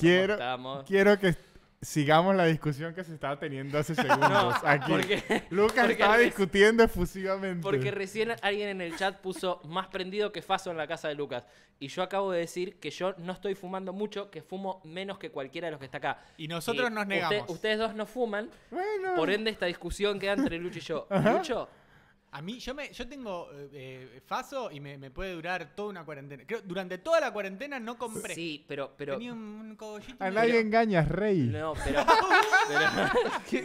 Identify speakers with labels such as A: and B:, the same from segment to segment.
A: quiero, Quiero que sigamos la discusión que se estaba teniendo hace segundos aquí. Lucas estaba discutiendo efusivamente. Porque
B: recién alguien en el chat puso más prendido que Faso en la casa de Lucas. Y yo acabo de decir que yo no estoy fumando mucho, que fumo menos que cualquiera de los que está acá. Y nosotros nos negamos. ustedes dos no fuman.
C: Bueno. Por ende,
B: esta discusión queda entre Lucho y yo. Lucho, a mí, yo, me, yo tengo eh, eh, Faso
D: y me, puede durar toda una cuarentena. durante toda la cuarentena no compré. Sí, pero. pero Tenía un, cogollito. A nadie
A: engañas, Rey. No, pero.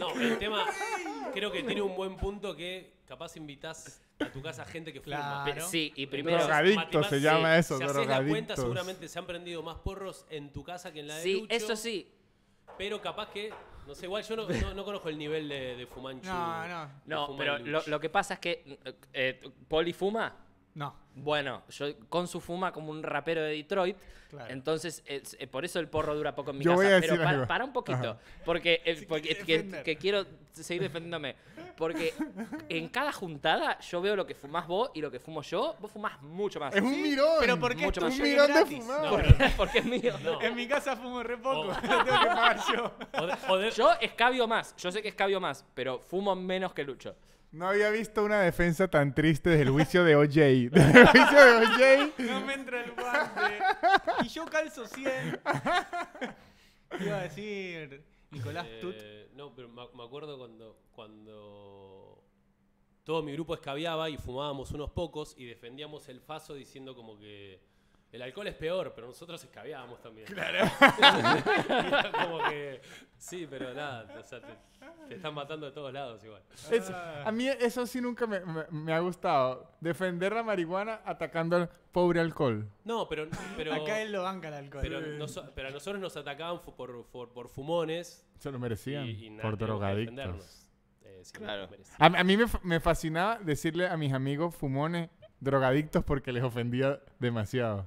A: no, el
E: tema. Creo que tiene un buen punto que capaz invitas a tu casa gente que fuma. Sí, y primero. se llama eso, si te la cuenta, seguramente se han prendido más porros en tu casa que en la de Sí, eso sí. Pero capaz que no sé, igual yo no, conozco el nivel de, de
B: Fumanchu. No, no. No, pero lo, lo que pasa es que eh, eh Poli fuma no. Bueno, yo con su fuma como un rapero de Detroit. Entonces, eh, por eso el porro dura poco en mi casa. pero para, un poquito. Porque, quiero seguir defendiéndome. Porque en cada juntada yo veo lo que fumás vos y lo que fumo yo. Vos fumás mucho más. Es un mirón. Pero es un mirón de fumar. porque, es mío. En mi casa fumo re poco. yo. Yo escabio más. Yo sé que escabio más, pero fumo menos que Lucho.
A: No había visto una defensa tan triste del juicio de OJ. el juicio de
D: OJ. No me entra el guante. Y yo calzo 100. Iba a decir Nicolás eh, Tut.
E: No, pero me, acuerdo cuando, cuando todo mi grupo escabiaba y fumábamos unos pocos y defendíamos el Faso diciendo como que el alcohol es peor, pero nosotros escabeábamos también. Claro. Sí, pero nada, te, están matando de todos lados igual. a mí
A: eso sí nunca me, ha gustado. Defender la marihuana atacando al pobre alcohol.
E: No, pero. Acá él lo banca el alcohol. Pero, a nosotros nos atacaban por, por, fumones.
A: Se lo merecían. por drogadictos.
D: Eh, claro. A,
A: mí me fascinaba decirle a mis amigos fumones drogadictos porque les ofendía demasiado.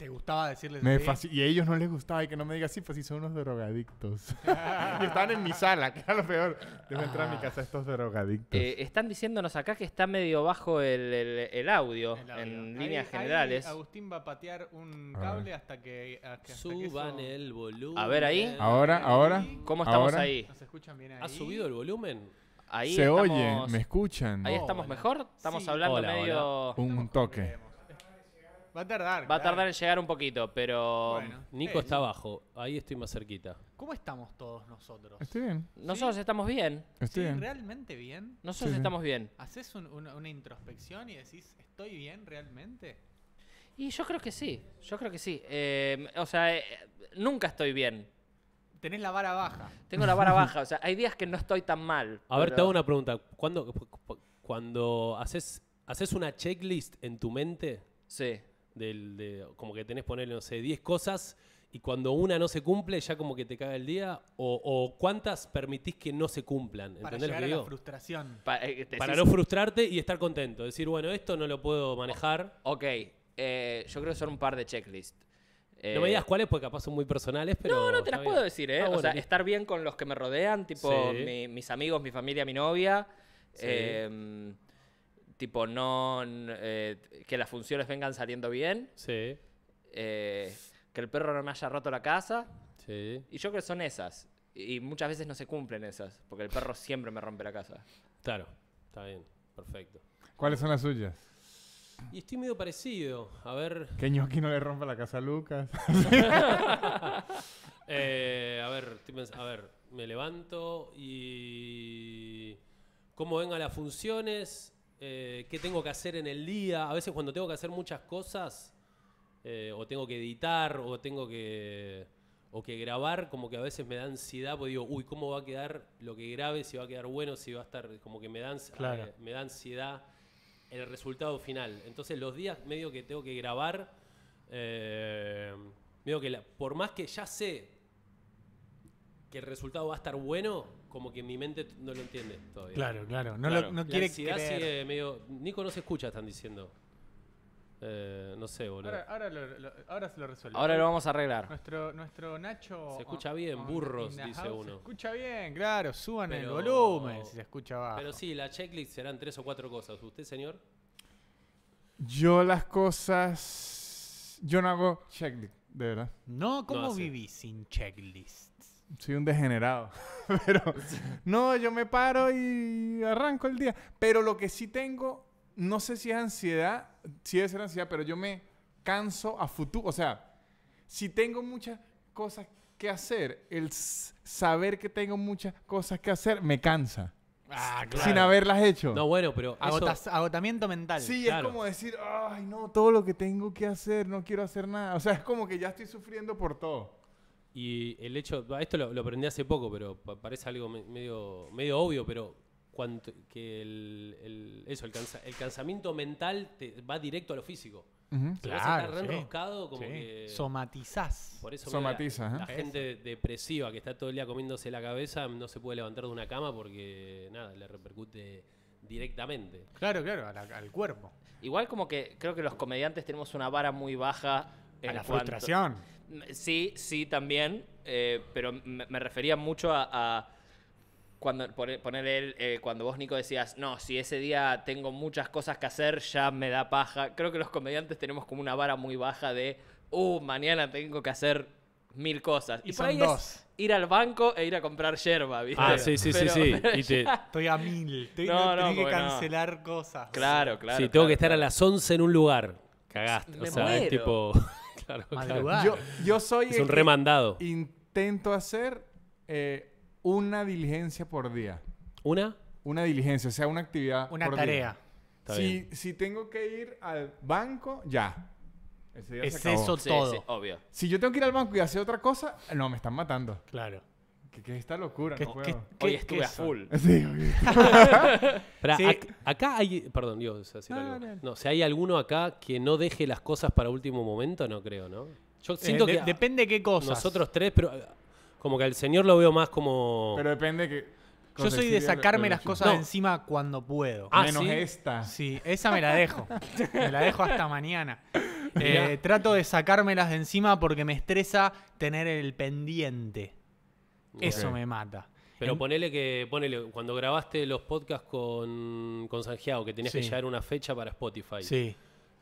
D: Te gustaba decirles. Me
A: Y a ellos no les gustaba y que no me digas, sí, pues sí, son unos drogadictos.
B: y están en mi sala, que era lo peor. de entrar a mi ah.
A: casa estos drogadictos.
B: Eh, están diciéndonos acá que está medio bajo el, el, audio, en líneas generales. Agustín va a patear
E: un cable hasta que. Suban el volumen. A ver ahí. Ahora, ahora. ¿Cómo estamos ahora? ahí? ¿Ha subido el
B: volumen? Ahí Se oye me escuchan. Ahí estamos oh, mejor, estamos hablando medio.
A: Un toque.
B: Va a tardar. Va a tardar en llegar un poquito, pero. Nico eh, está abajo. Ahí estoy más cerquita.
D: ¿Cómo estamos todos nosotros? Estoy bien. Nosotros estamos bien. Estoy bien. ¿Realmente bien? Nosotros estamos bien. ¿Haces una introspección y decís, ¿estoy bien realmente?
B: Y yo creo que sí. Yo creo que sí. Em, o sea, eh, nunca estoy bien. Tenés la vara baja. Tengo la vara baja. O sea, hay días que no estoy tan mal. A ver, te hago una
E: pregunta. ¿Cuándo, cuando haces, haces una checklist en tu mente? Sí. Del, de, como que tenés ponerle, no sé, 10 cosas y cuando una no se cumple ya como que te caga el día? ¿O, cuántas permitís que no se cumplan? Para llegar frustración. Eh, Para, no frustrarte y estar contento. Decir, bueno, esto no lo puedo
B: manejar. ok, eh, yo creo que son un par de checklists. no eh, me digas
E: cuáles, porque capaz son muy personales, pero... No, no, te las puedo decir, ¿eh? o sea,
B: estar bien con los que me rodean, tipo mis amigos, mi familia, mi novia. Sí. Em, tipo no eh, que las funciones vengan saliendo bien. Sí. Eh, que el perro no me haya roto la casa. Sí. Y yo creo que son esas. Y muchas veces no se cumplen esas, porque el perro siempre me rompe la casa. Claro, está bien, perfecto.
A: ¿Cuáles son las suyas?
E: Y estoy medio parecido. A ver.
B: Que
A: ñoqui no le rompa la casa a Lucas.
E: Eh, a ver, a ver, me levanto y. Cómo vengan las funciones, eh, qué tengo que hacer en el día. A veces cuando tengo que hacer muchas cosas, eh, o tengo que editar, o tengo que, o que grabar, como que a veces me da ansiedad, porque digo, uy, ¿cómo va a quedar lo que grabe? Si va a quedar bueno, si va a estar, como que me da, eh, me da ansiedad el resultado final. Entonces los días medio que tengo que grabar, medio que por más que ya sé que el resultado va a estar bueno, como que mi mente no lo entiende todavía. Claro, claro. No, no quiere Nico no se escucha, están diciendo. Eh, no sé, boludo.
D: Ahora, lo, se lo resuelve. Ahora lo vamos a arreglar. Nuestro, nuestro Nacho. Se escucha bien, burros, dice uno. Se escucha bien, claro. Suban el volumen si se escucha bajo.
A: Pero
E: sí, la checklist serán tres o cuatro cosas. ¿Usted, señor?
A: Yo las cosas. Yo no hago checklist, de verdad. No, ¿cómo viví sin checklist? soy un degenerado. Pero no, yo me paro y arranco el día. Pero lo que sí tengo, no sé si es ansiedad, sí debe ser ansiedad, pero yo me canso a futuro. O sea, si tengo muchas cosas que hacer, el saber que tengo muchas cosas que hacer me cansa. Ah, Sin haberlas hecho. No, bueno, pero. Agotamiento mental. Sí, es como decir, ay, no, todo lo que tengo que hacer, no quiero hacer nada. O sea, es como que ya estoy sufriendo por todo.
E: Y el hecho, esto lo, aprendí hace poco, pero parece algo medio, medio obvio, pero cuanto, que el, eso, el, el, cansamiento mental te va directo a lo físico. Claro.
D: Somatizás. Por eso
E: Somatiza, ¿eh? la, gente depresiva que está todo el día comiéndose la cabeza no se puede levantar de una cama porque nada, le repercute directamente.
B: Claro, claro, al cuerpo. Igual como que creo que los comediantes tenemos una vara muy baja a la frustración. Sí, sí, también, eh, pero me, refería mucho a, cuando poner él, eh, cuando vos Nico decías no si ese día tengo muchas cosas que hacer ya me da paja creo que los comediantes tenemos como una vara muy baja de uh mañana tengo que hacer mil cosas y, ir al banco e ir a comprar yerba ¿viste? ah sí sí sí sí
D: estoy a mil tengo que
E: cancelar
B: cosas claro
E: claro si tengo que estar a las 11 en un lugar cagaste me o sea es tipo
A: Yo, yo soy
E: remandado.
A: Intento hacer eh, una diligencia por día. ¿Una? Una diligencia, o sea, una actividad. Una tarea. Si, si tengo que ir al banco, ya. Es eso todo. obvio. Si yo tengo que ir al banco y hacer otra cosa, no, me están matando. Claro. Que, está locura, ¿no? Que, hoy estuve full. Sí,
E: acá hay. Perdón, Dios si hay alguno acá que no deje las cosas para último momento, no creo, ¿no? Yo eh, siento que. Depende qué cosas Nosotros tres, pero. Eh, como que al señor lo veo más como. Pero depende que. Yo soy de sacarme
D: las cosas de encima cuando puedo. Ah, Menos esta. Sí, esa me la dejo. me la dejo hasta mañana. Eh, trato de sacármelas de encima porque me estresa tener el pendiente. Eso me mata. Pero
E: ponele que, ponele, cuando grabaste los podcasts con, con que tenías que llegar una fecha para Spotify. Sí.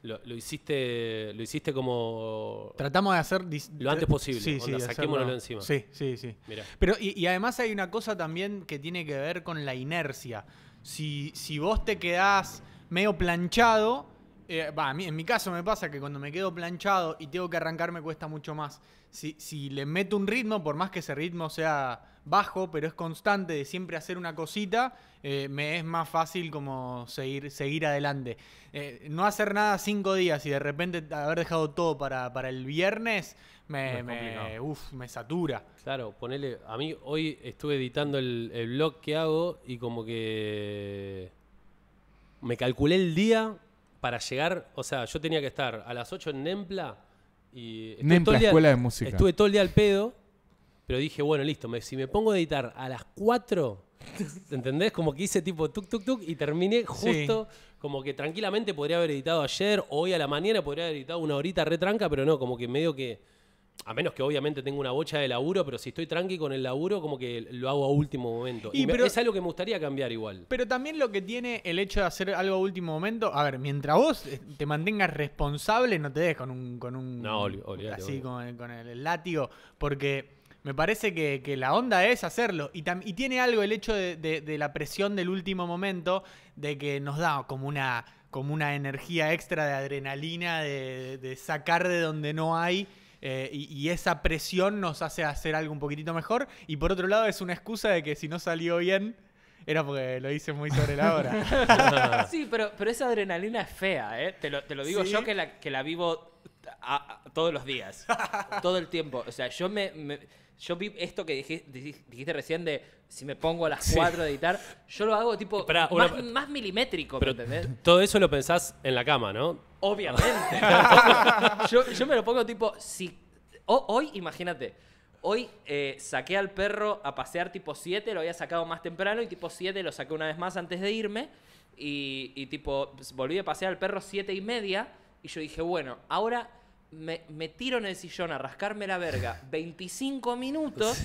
E: Lo, hiciste lo hiciste como tratamos de hacer lo antes posible sí, encima sí sí sí
D: pero y, además hay una cosa también que tiene que ver con la inercia si, si vos te quedás medio planchado eh, en mi caso me pasa que cuando me quedo planchado y tengo que arrancar me cuesta mucho más. Si, le meto un ritmo, por más que ese ritmo sea bajo, pero es constante de siempre hacer una cosita, eh, me es más fácil como seguir, seguir adelante. Eh, no hacer nada cinco días y de repente haber dejado todo para, el viernes, me, me, satura.
E: Claro, ponele, a mí hoy estuve editando el blog que hago y como que me calculé el día para llegar, o sea, yo tenía que estar a las 8 en Nempla y... Nempla, Escuela de Música. Estuve todo el día al pedo, pero dije, bueno, listo, me, si me pongo a editar a las 4, ¿entendés? Como que hice tipo tuk, tuk, tuk y terminé justo, como que tranquilamente podría haber editado ayer, hoy a la mañana podría haber editado una horita retranca, pero no, como que medio que a menos que obviamente tenga una bocha de laburo, pero si estoy tranqui con el laburo, como que lo hago a último momento. Y, es algo que me gustaría cambiar igual.
D: Pero también lo que tiene el hecho de hacer algo a último momento, a ver, mientras vos eh, te mantengas responsable, no te des con un. Con un Así, con el, látigo, porque. Me parece que, la onda es hacerlo. Y, tiene algo el hecho de, la presión del último momento, de que nos da como una, como una energía extra de adrenalina, de sacar de donde no hay eh, y, esa presión nos hace hacer algo un poquitito mejor. Y por otro lado, es una excusa de que si no salió bien, era porque lo hice muy sobre la hora. sí,
B: pero, pero esa adrenalina es fea, ¿eh? Te lo, digo yo que la, que la vivo todos los días, todo el tiempo. O sea, yo me, yo vi esto que dijiste, recién de si me pongo a las 4 a editar, yo lo hago tipo más, milimétrico,
E: Todo eso lo pensás en la cama, ¿no?
B: Obviamente. yo, me lo pongo tipo, si hoy, imagínate, hoy eh, saqué al perro a pasear tipo 7, lo había sacado más temprano y tipo 7 lo saqué una vez más antes de irme y, y tipo volví a pasear al perro 7 y media y yo dije, bueno, ahora me, tiro en el sillón a rascarme la verga 25 minutos.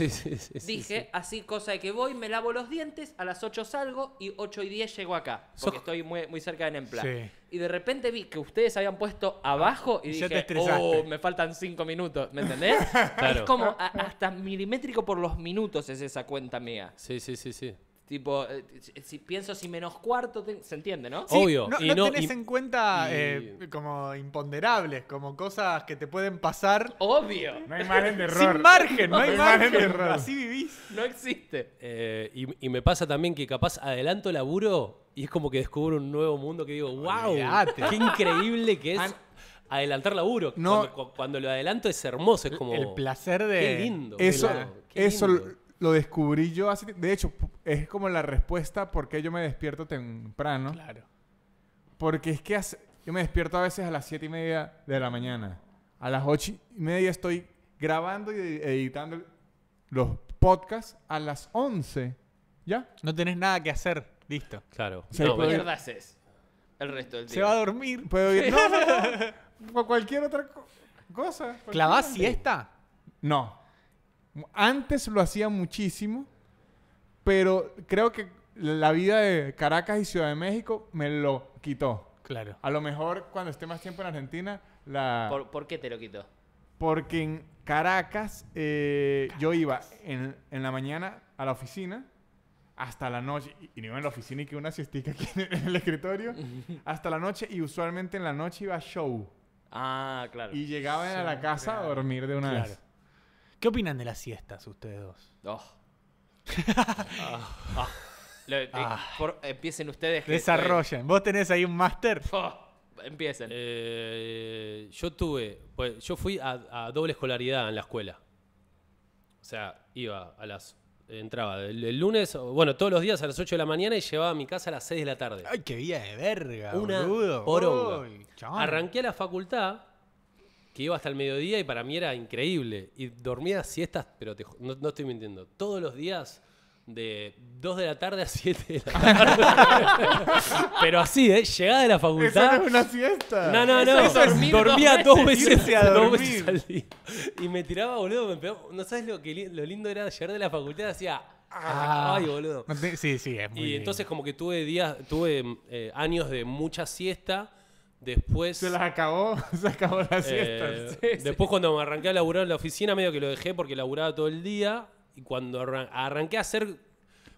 B: dije, así cosa de que voy, me lavo los dientes, a las 8 salgo y 8 y 10 llego acá. Porque estoy muy, muy cerca de Nempla. Y de repente vi que ustedes habían puesto abajo y, dije, oh, me faltan 5 minutos. ¿Me entendés? Es como hasta milimétrico por los minutos es esa cuenta mía. Sí, sí, sí, sí. Tipo, eh, si, pienso si menos cuarto, se entiende, ¿no? Obvio, y no tenés en
C: cuenta eh,
D: como imponderables, como cosas que te pueden pasar Obvio, No hay margen de error. sin
E: margen, no hay margen, de error. así vivís. no existe. Eh, y, me pasa también que capaz adelanto laburo y es como que descubro un nuevo mundo que digo, wow, qué increíble que es ah, adelantar laburo. Cuando, lo adelanto es hermoso, es como... El
D: placer de...
A: Qué lindo. Eso, eso lo descubrí yo hace... De hecho, es como la respuesta por qué yo me despierto temprano. Claro. Porque es que yo me despierto a veces a las siete y media de la mañana. A las ocho y media estoy grabando y editando los podcasts a las 11. ¿Ya? No tenés nada que hacer. Listo. Claro. O sea, el
B: resto del día? Se va a dormir. Puedo ir.
A: No, no, cualquier otra cosa. clavas siesta? No. Antes lo hacía muchísimo, pero creo que la vida de Caracas y Ciudad de México me lo quitó. Claro. A lo mejor cuando esté más tiempo en Argentina, la...
B: ¿Por, qué te lo quitó?
A: Porque en Caracas, eh, yo iba en, la mañana a la oficina hasta la noche, y, no iba en la oficina y que una siestica aquí en, el, escritorio, hasta la noche y usualmente en la noche iba a show. Ah, claro. Y llegaba a la casa a dormir de una vez.
D: ¿Qué opinan de las siestas ustedes dos? Oh.
A: Ah. Eh,
B: ah. empiecen ustedes. Desarrollen.
D: ¿Vos tenés ahí un máster? Oh,
B: empiecen.
E: Eh, yo tuve, pues yo fui a, doble escolaridad en la escuela. O sea, iba a las... Entraba el, lunes, bueno, todos los días a las 8 de la mañana y llevaba a mi casa a las 6 de la tarde.
D: ¡Ay, qué vida de verga! Una
E: Arranqué a la facultad que iba hasta el mediodía y para mí era increíble. Y dormía siestas, pero no, estoy mintiendo, todos los días de 2 de la tarde a 7 de la tarde. pero así, ¿eh? Llegada de la facultad. no una siesta. No, no, no. dormía dos veces, dos veces, Y me tiraba, boludo, No sabes lo, que, lo lindo era llegar de la facultad, hacía. Ah. Ay, boludo. Sí, sí, es muy Y entonces, como que tuve días, tuve eh, años de mucha siesta Después. Se
D: las acabó, se acabó la
A: eh, siesta.
E: después, cuando me arranqué a laburar en la oficina, medio que lo dejé porque laburaba todo el día. Y cuando arranqué a hacer.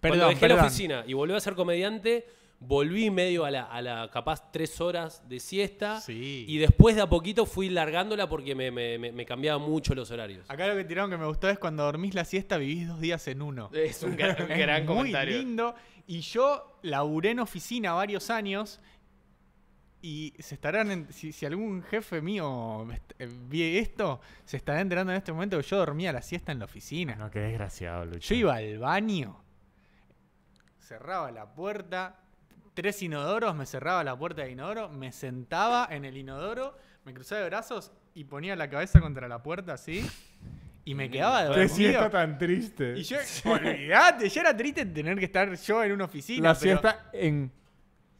E: Perdón, cuando dejé la oficina y volví a ser comediante, volví medio a la, capaz tres horas de siesta. Sí. Y después de a poquito fui largándola porque me, me, cambiaba mucho los horarios. Acá
D: lo que tiraron que me gustó es cuando dormís la siesta vivís dos días en uno. Es un gran, comentario. Muy lindo. Y yo laburé en oficina varios años y se estarán, si, algún jefe mío eh, vi esto, se estará enterando en este momento que yo dormía la siesta en la oficina. No, qué desgraciado, Lucho. Yo iba al baño, cerraba la puerta, tres inodoros, me cerraba la puerta de inodoro, me sentaba en el inodoro, me cruzaba de brazos y ponía la cabeza contra la puerta así. Y me quedaba
A: dormido. Qué siesta tan triste. Y yo,
D: era triste tener que estar yo en una oficina.
A: La siesta en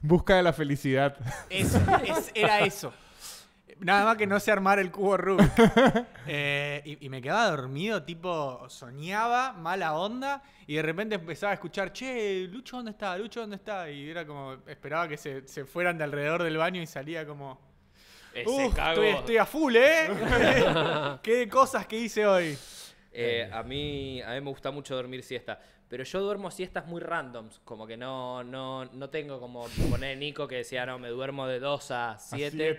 A: Busca de la felicidad. era eso.
D: Nada más que no sé armar el cubo Rubik. Eh, y, me quedaba dormido, tipo, soñaba, mala onda, y de repente empezaba a escuchar, che, Lucho, ¿dónde está? Lucho, ¿dónde está? Y era como, esperaba que se, fueran de alrededor del baño y salía como,
B: Uf, estoy, a full, ¿eh? ¿Qué cosas que hice hoy? Eh, a, mí, a mí me gusta mucho dormir siesta. Pero yo duermo siestas muy randoms, como que no, no, no tengo como poner Nico que decía, no, me duermo de 2 a 7.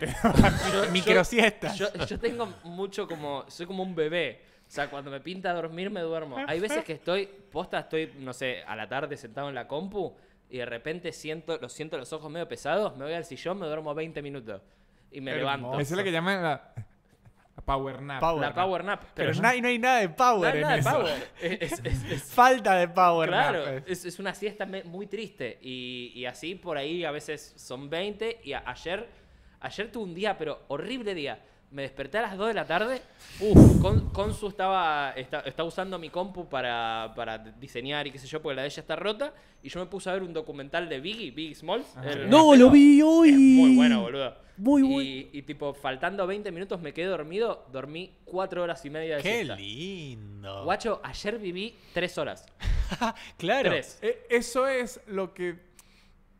B: Micro siestas. Yo, tengo mucho como, soy como un bebé. O sea, cuando me pinta dormir me duermo. Hay veces que estoy, posta, estoy, no sé, a la tarde sentado en la compu y de repente siento, lo siento los ojos medio pesados, me voy al sillón, me duermo 20 minutos y me
D: levanto. es la que llaman la, Power nap. la power nap. Pero, no, hay, no hay nada de power en eso. es, Falta de power claro, nap.
B: Pues. es, una siesta muy triste. Y, y, así por ahí a veces son 20. Y ayer, ayer tuve un día, pero horrible día me desperté a las 2 de la tarde. Uf, con, Consu estaba, está, usando mi compu para, diseñar y qué sé yo, porque la de ella está rota. Y yo me puse a ver un documental de Biggie, Biggie Smalls. no, lo vi hoy. muy bueno, boludo. Muy bueno. Y, tipo, faltando 20 minutos me quedé dormido. Dormí 4 horas y media de Qué lindo. Guacho, ayer viví 3 horas.
A: claro.
B: Eh, eso es lo
A: que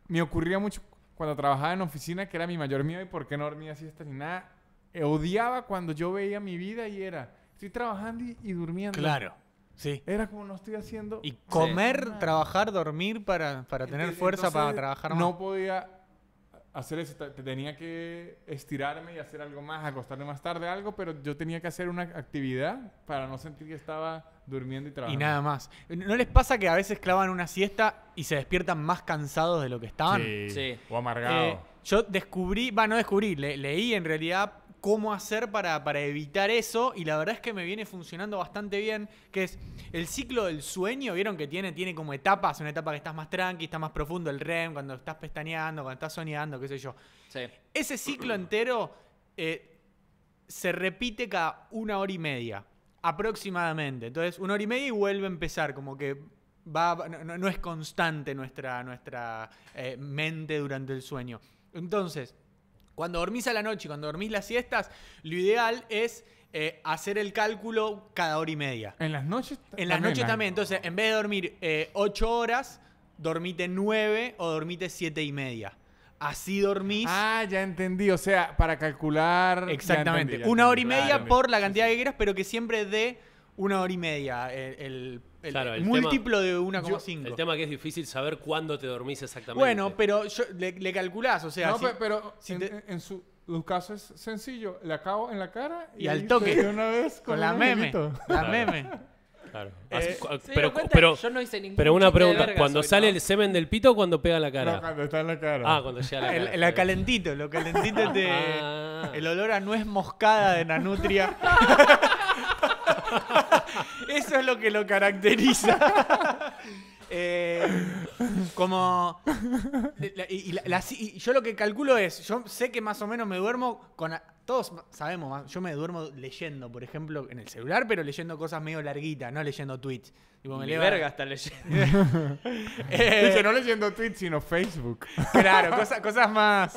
A: me ocurría mucho cuando trabajaba en oficina, que era mi mayor miedo y por qué no dormía siesta ni nada eh, odiaba cuando yo veía mi vida y era, estoy trabajando y, durmiendo. Claro. Sí. Era como no estoy haciendo. Y comer,
D: trabajar, dormir para, para tener fuerza para trabajar más. No
A: podía hacer eso. Tenía que estirarme y hacer algo más, acostarme más tarde, algo, pero yo tenía que hacer una actividad para no sentir que estaba durmiendo y trabajando. Y nada
D: más. ¿No les pasa que a veces clavan una siesta y se despiertan más cansados de lo que estaban? Sí. O amargados. Eh, yo descubrí, va, no descubrí, leí en realidad cómo hacer para, evitar eso y la verdad es que me viene funcionando bastante bien, que es el ciclo del sueño, vieron que tiene, tiene como etapas, una etapa que estás más tranqui, Está más profundo, el REM, cuando estás pestañeando, cuando estás soñando, qué sé yo. Ese ciclo entero eh, se repite cada una hora y media, aproximadamente. Entonces, una hora y media y vuelve a empezar, como que va, no, es constante nuestra, nuestra eh, mente durante el sueño. Entonces, cuando dormís a la noche, cuando dormís las siestas, lo ideal es eh, hacer el cálculo cada hora y media. En las noches En las noches también. Entonces, en vez de dormir eh, ocho horas, dormite nueve o dormite siete y media. Así dormís. Ah, ya entendí. O sea, para calcular. Exactamente. Una hora y media por la cantidad de quieras, pero que siempre dé una hora y media. El, múltiplo de 1,5. El
E: tema que es difícil saber cuándo te dormís exactamente. Bueno,
A: pero yo, le, calculás, o sea. No, pero en, su. caso es sencillo, la acabo en la cara y, al toque. una vez con, la meme. La meme.
D: Claro.
C: Eh, pero, yo no hice ningún pero una pregunta, ¿cuándo sale el
E: semen del pito o cuando pega la cara? No, cuando
D: está en la cara. Ah, cuando llega la el, cara. La calentito, lo calentito te, ah. El olor a es moscada de Nanutria. Eso es lo que lo caracteriza. Eh, como. Y, yo lo que calculo es: yo sé que más o menos me duermo con. Todos sabemos, yo me duermo leyendo, por ejemplo, en el celular, pero leyendo cosas medio larguitas, no leyendo tweets. me leo, verga está leyendo. Eh, no leyendo
A: tweets, sino Facebook. Claro, cosas cosas más.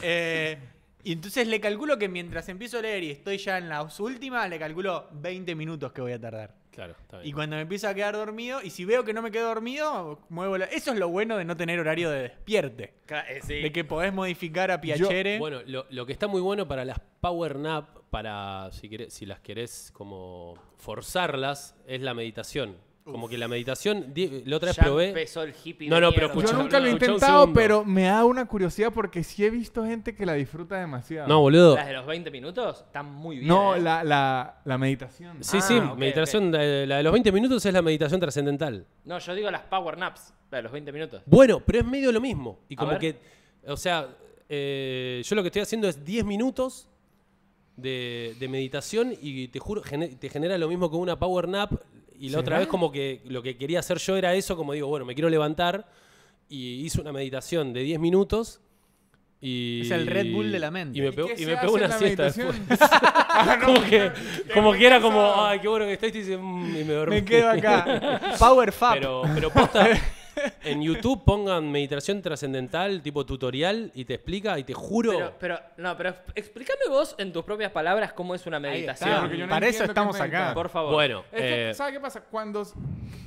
D: Eh, y entonces le calculo que mientras empiezo a leer y estoy ya en la última, le calculo 20 minutos que voy a tardar. Claro, está bien. Y cuando me empiezo a quedar dormido, y si veo que no me quedo dormido, muevo la... Eso es lo bueno de no tener horario de despierte. Eh, de que podés modificar a piachere. bueno,
E: lo, que está muy bueno para las power nap, para si, querés, si las querés como forzarlas, es la meditación. Como que la meditación, la otra vez Ya probé. empezó el hippie. No, no, pero
A: Yo nunca lo he intentado, pero me da una curiosidad porque sí he visto gente que la disfruta demasiado. No, boludo. Las de
B: los 20 minutos están muy bien. No, ¿eh? la,
A: meditación. Sí, ah, sí,
B: meditación,
E: la de- los 20 minutos es la meditación trascendental.
B: No, yo digo las power naps, la de los 20 minutos. Bueno,
E: pero es medio lo mismo. Y como que, o sea, eh, yo lo que estoy haciendo es 10 minutos de, meditación y te juro, te genera lo mismo que una power nap, y la otra vez como que lo que quería hacer yo era eso, como digo, bueno, me quiero levantar. Y hice una meditación de 10 minutos y, es el Red Bull de la mente. Y me pegó, una siesta después. como que, como que era como, ay, qué bueno que estoy, y
B: mm", me dormí. Me quedo acá. Power Fab. Pero, pero posta,
E: en YouTube pongan meditación trascendental, tipo tutorial, y te explica, y te juro.
B: Pero, no, pero
A: explícame vos en tus propias palabras cómo es una meditación. para eso estamos acá. Por favor. Bueno, eh, ¿sabes qué pasa? Cuando.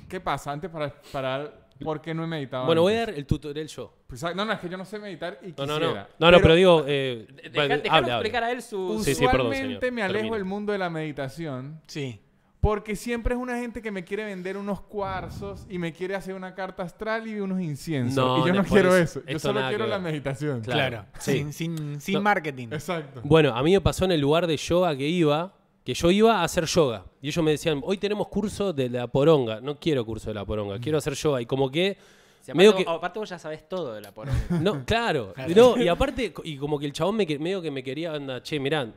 A: ¿Qué pasa? Antes para. para ¿Por qué no he meditado? Bueno, voy a dar el tutorial yo. Pues, ah, no, no, es que yo no sé meditar y no, quisiera. No, no, no, pero,
E: no, pero digo. Eh, Déjame explicar a él su. Usualmente me alejo
A: del mundo de la meditación. Sí. Porque siempre es una gente que me quiere vender unos cuarzos y me quiere hacer una carta astral y unos inciensos. y yo no quiero eso. Yo solo quiero la meditación. Claro. Sin, marketing. Exacto.
C: Bueno,
E: a mí me pasó en el lugar de yoga que iba, que yo iba a hacer yoga. Y ellos me decían, hoy tenemos curso de la poronga. No quiero curso de la poronga, quiero hacer yoga. Y como que...
B: aparte, vos, ya sabés todo de la poronga.
E: No, claro. No, y aparte, y como que el chabón me, medio que me quería, anda, che, mirá,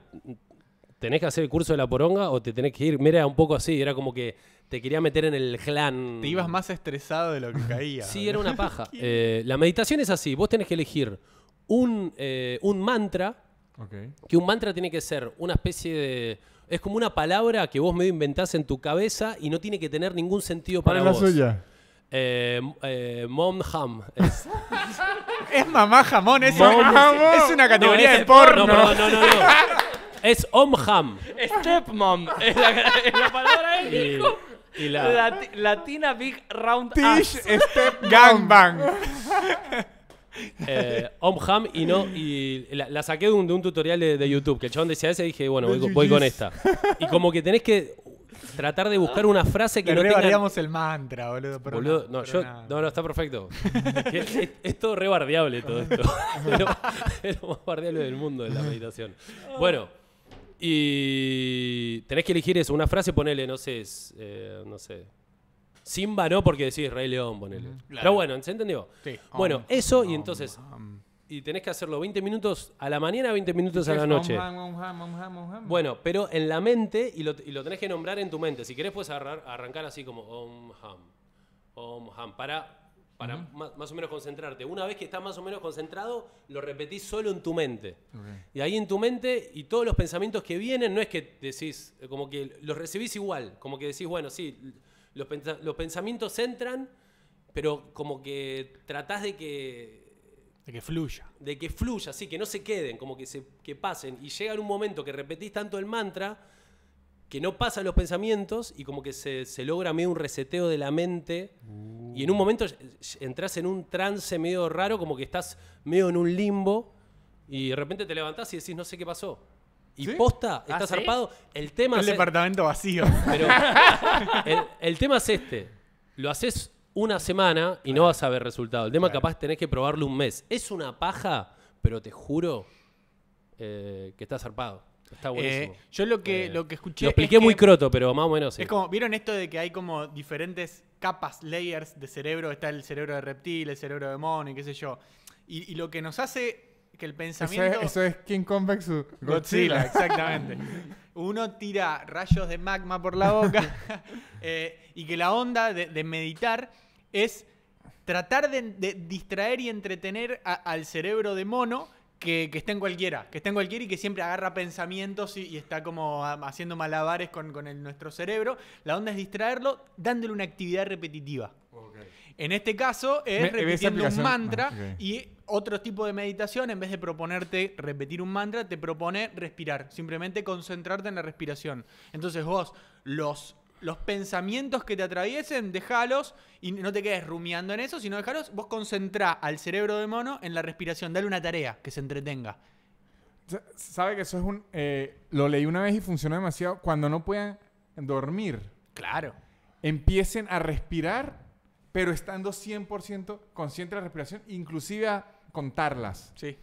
E: ¿tenés que hacer el curso de la poronga o te tenés que ir? Mira, un poco así, era como que te quería meter en el clan. Te ibas más estresado de lo que caía. sí, era una paja. Eh, la meditación es así, vos tenés que elegir un, eh, mantra, que un mantra tiene que ser una especie de... Es como una palabra que vos medio inventás en tu cabeza y no tiene que tener ningún sentido para vos. es la suya? Eh, mom Ham.
D: Es. mamá jamón, es, una, es, una categoría de porno. No, no, no, no.
E: es Omham.
D: Stepmom.
B: Es la, la palabra él
E: hijo. Y la...
A: Latina Big Round Tish Step Gangbang.
E: Eh, Omham y no. Y la, saqué de un, tutorial de, YouTube. Que el chabón decía ese y dije, bueno, voy, con esta. Y como que tenés que tratar de buscar una frase que no rebardeamos el mantra, boludo. no, no, está perfecto. es, todo re todo todo esto. es, lo, más bardeable del mundo de la meditación. Bueno. Y tenés que elegir eso, una frase, ponele, no sé, eh, no sé. Simba no porque decís Rey León, ponele. Pero bueno, ¿se entendió? Sí. Bueno, eso y entonces... Y tenés que hacerlo 20 minutos a la mañana, 20 minutos a la noche. Bueno, pero en la mente y lo, tenés que nombrar en tu mente. Si querés puedes arrancar así como Om Ham. Om Ham. Para para más, o menos concentrarte. Una vez que estás más o menos concentrado, lo repetís solo en tu mente. Y ahí en tu mente y todos los pensamientos que vienen, no es que decís, eh, como que los recibís igual, como que decís, bueno, sí, los, pensamientos entran, pero como que tratás de que... De que fluya. De que fluya, sí, que no se queden, como que, se, pasen. Y llega un momento que repetís tanto el mantra que no pasan los pensamientos y como que se, logra medio un reseteo de la mente. Y en un momento entras en un trance medio raro, como que estás medio en un limbo y de repente te levantás y decís, no sé qué pasó. Y posta, ¿Ah, está zarpado. El tema El departamento vacío. Pero el, tema es este. Lo haces una semana y no vas a ver resultado. El tema capaz tenés que probarlo un mes. Es una paja, pero te juro eh, que está zarpado. Está buenísimo. Eh, yo lo que, eh, lo que escuché. Lo expliqué muy croto, pero más o menos. Sí. Es
D: como, ¿vieron esto de que hay como diferentes capas, layers de cerebro? Está el cerebro de reptil, el cerebro de mono y qué sé yo. Y, lo que nos hace que el pensamiento. Eso
A: es, King
C: Godzilla. exactamente.
D: Uno tira rayos de magma por la boca eh, y que la onda de, meditar es tratar de, distraer y entretener al cerebro de mono que, esté en cualquiera, que esté en cualquiera y que siempre agarra pensamientos y, está como haciendo malabares con, el, nuestro cerebro. La onda es distraerlo dándole una actividad repetitiva. En este caso es repitiendo un mantra ah, y otro tipo de meditación, en vez de proponerte repetir un mantra, te propone respirar, simplemente concentrarte en la respiración. Entonces vos los los pensamientos que te atraviesen, déjalos. y no te quedes rumiando en eso, sino déjalos. Vos concentrá al cerebro de mono en la respiración. Dale una tarea que se entretenga. Sabe
A: que eso es un. Eh, lo leí una vez y funcionó demasiado. Cuando no puedan dormir. Claro. Empiecen a respirar, pero estando 100% consciente de la respiración, inclusive a contarlas. Sí.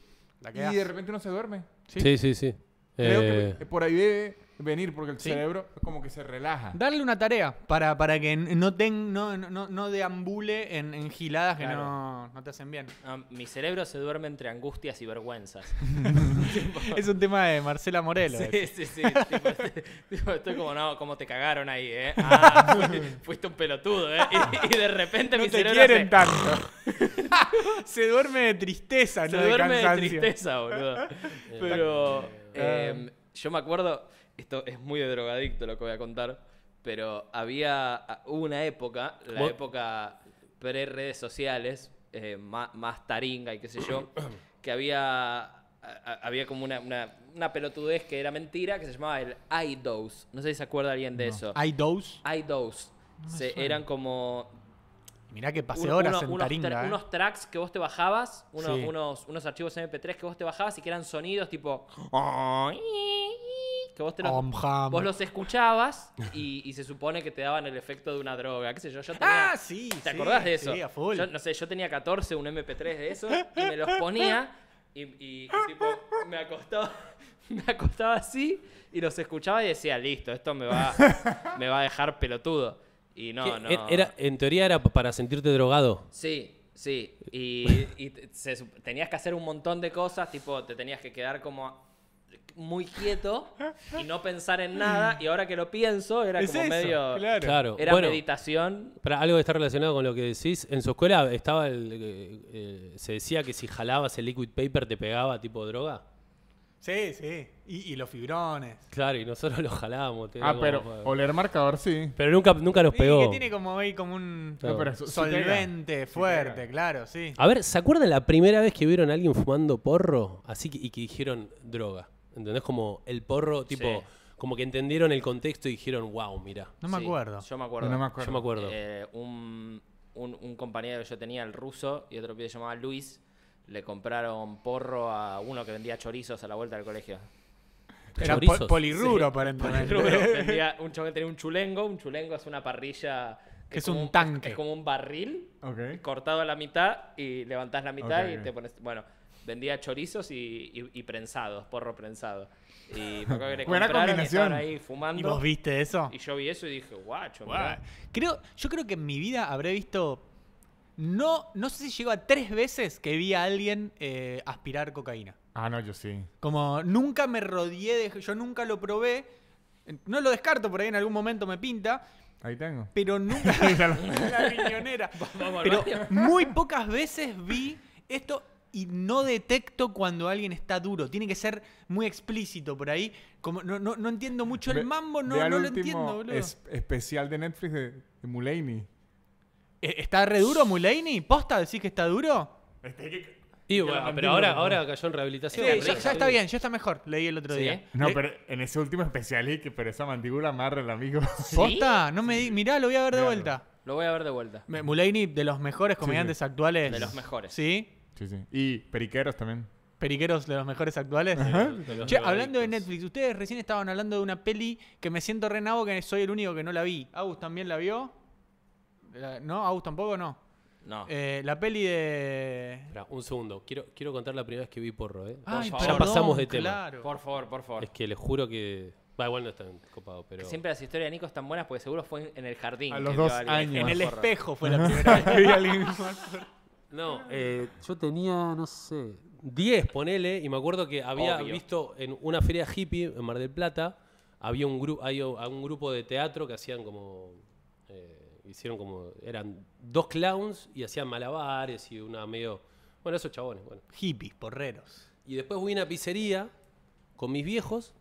A: y de repente uno se duerme. Sí,
E: sí, sí. Creo que
A: eh, por ahí debe venir porque el cerebro cerebro como que se relaja. Darle
D: una tarea para, para que no, no, no, no deambule en, en giladas que no,
B: no, te hacen bien. Ah, mi cerebro se duerme entre angustias y vergüenzas. es un tema de Marcela Morelos. Sí, sí, sí. estoy como, no, como te cagaron ahí, ¿eh? Ah, fuiste, un pelotudo, ¿eh? Y, de repente mi cerebro te quieren tanto.
D: se duerme de tristeza, se no duerme de, de tristeza, boludo. Pero eh,
B: em, yo me acuerdo esto es muy de drogadicto lo que voy a contar, pero había, ah, una época, la época pre-redes sociales, eh, más, taringa y qué sé yo, que había, ah, ah, había como una, una, pelotudez que era mentira que se llamaba el iDose. No sé si se acuerda alguien de eso. ¿iDose? iDose. se, eran como... Mirá que pasé horas en unos, eh. unos, tracks que vos te bajabas, unos, unos, unos archivos MP3 que vos te bajabas y que eran sonidos tipo... vos, los, escuchabas y, se supone que te daban el efecto de una droga. ¿Qué sé yo? ah, sí. ¿Te acordás de eso? Yo, no sé, yo tenía 14, un MP3 de eso, y me los ponía y, me acostaba, me acostaba así y los escuchaba y decía, listo, esto me va, me va a dejar pelotudo. Y no, Era,
E: en teoría era para sentirte drogado.
B: Sí, sí. Y, tenías que hacer un montón de cosas, tipo, te tenías que quedar como muy quieto y no pensar en nada. Y ahora que lo pienso, era como medio. Claro. Era meditación.
E: Para algo que está relacionado con lo que decís, en su escuela estaba el, eh, eh, se decía que si jalabas el liquid paper te pegaba tipo droga.
D: Sí, sí. Y, los fibrones. Claro, y nosotros los jalábamos. Ah, pero. O
A: el marcador, sí. Pero
E: nunca, nunca nos pegó.
D: tiene como un solvente, fuerte, claro, sí.
E: A ver, ¿se acuerdan la primera vez que vieron a alguien fumando porro? Así y que dijeron droga. ¿Entendés? Como el porro, tipo, como que entendieron el contexto y dijeron, wow, mira. No me acuerdo. Yo me acuerdo. Yo me acuerdo.
B: un, compañero que yo tenía, el ruso, y otro pibe llamaba Luis, le compraron porro a uno que vendía chorizos a la vuelta del colegio.
C: Era polirruro, sí, aparentemente. Polirruro. vendía,
B: un que tenía un chulengo. Un chulengo es una parrilla que es, un tanque. es como un barril cortado a la mitad y levantás la mitad y te pones. Bueno, vendía chorizos y, prensados, porro prensado. Y me acuerdo que ahí fumando. ¿Y vos viste eso? Y yo vi eso y dije, guacho,
D: Creo, yo creo que en mi vida habré visto. No, no sé si llegó a tres veces que vi a alguien eh, aspirar cocaína. Ah, no, yo sí. Como nunca me rodeé de. Yo nunca lo probé. No lo descarto, por ahí en algún momento me pinta. Ahí tengo. Pero nunca. la riñonera. Pero muy pocas veces vi esto y no detecto cuando alguien está duro. Tiene que ser muy explícito por ahí. Como no, entiendo mucho el mambo, no, lo entiendo, boludo. Es,
A: especial de
D: Netflix de, Mulaney. ¿E, ¿Está re duro Mulaney? ¿Posta decís que está duro? Este, pero ahora, ahora cayó en rehabilitación. ya, está bien, ya está mejor.
A: Leí el otro día. No, eh. pero en ese último especial que pero esa mandíbula amarra el amigo. ¿Posta?
D: No me di Mirá, lo voy a ver de vuelta.
B: Lo voy a ver de vuelta.
A: Mulaney, de los mejores comediantes actuales. De los mejores. Sí. Sí, sí. Y Periqueros
D: también. Periqueros de los mejores actuales. che, hablando de Netflix, ustedes recién estaban hablando de una peli que me siento renavo que soy el único que no la vi. ¿Agus también la vio? ¿No? ¿Agus tampoco? No. No. Eh, la peli de.
E: un segundo. Quiero, quiero contar la primera vez que vi porro, ¿eh? Ya pasamos de tema. Por favor, por favor. Es que les juro que. Va, igual no están copado, pero. Siempre
B: las historias de Nico están buenas porque seguro fue en el jardín. A los dos En el espejo fue la primera vez que vi a alguien. No, ah.
E: eh, yo tenía, no sé, 10, ponele, y me acuerdo que había visto en una feria hippie en Mar del Plata, había un, grupo un grupo de teatro que hacían como... Eh, hicieron como... Eran dos clowns y hacían malabares y una medio... Bueno, esos chabones, bueno. Hippies, porreros. Y después fui a una pizzería con mis viejos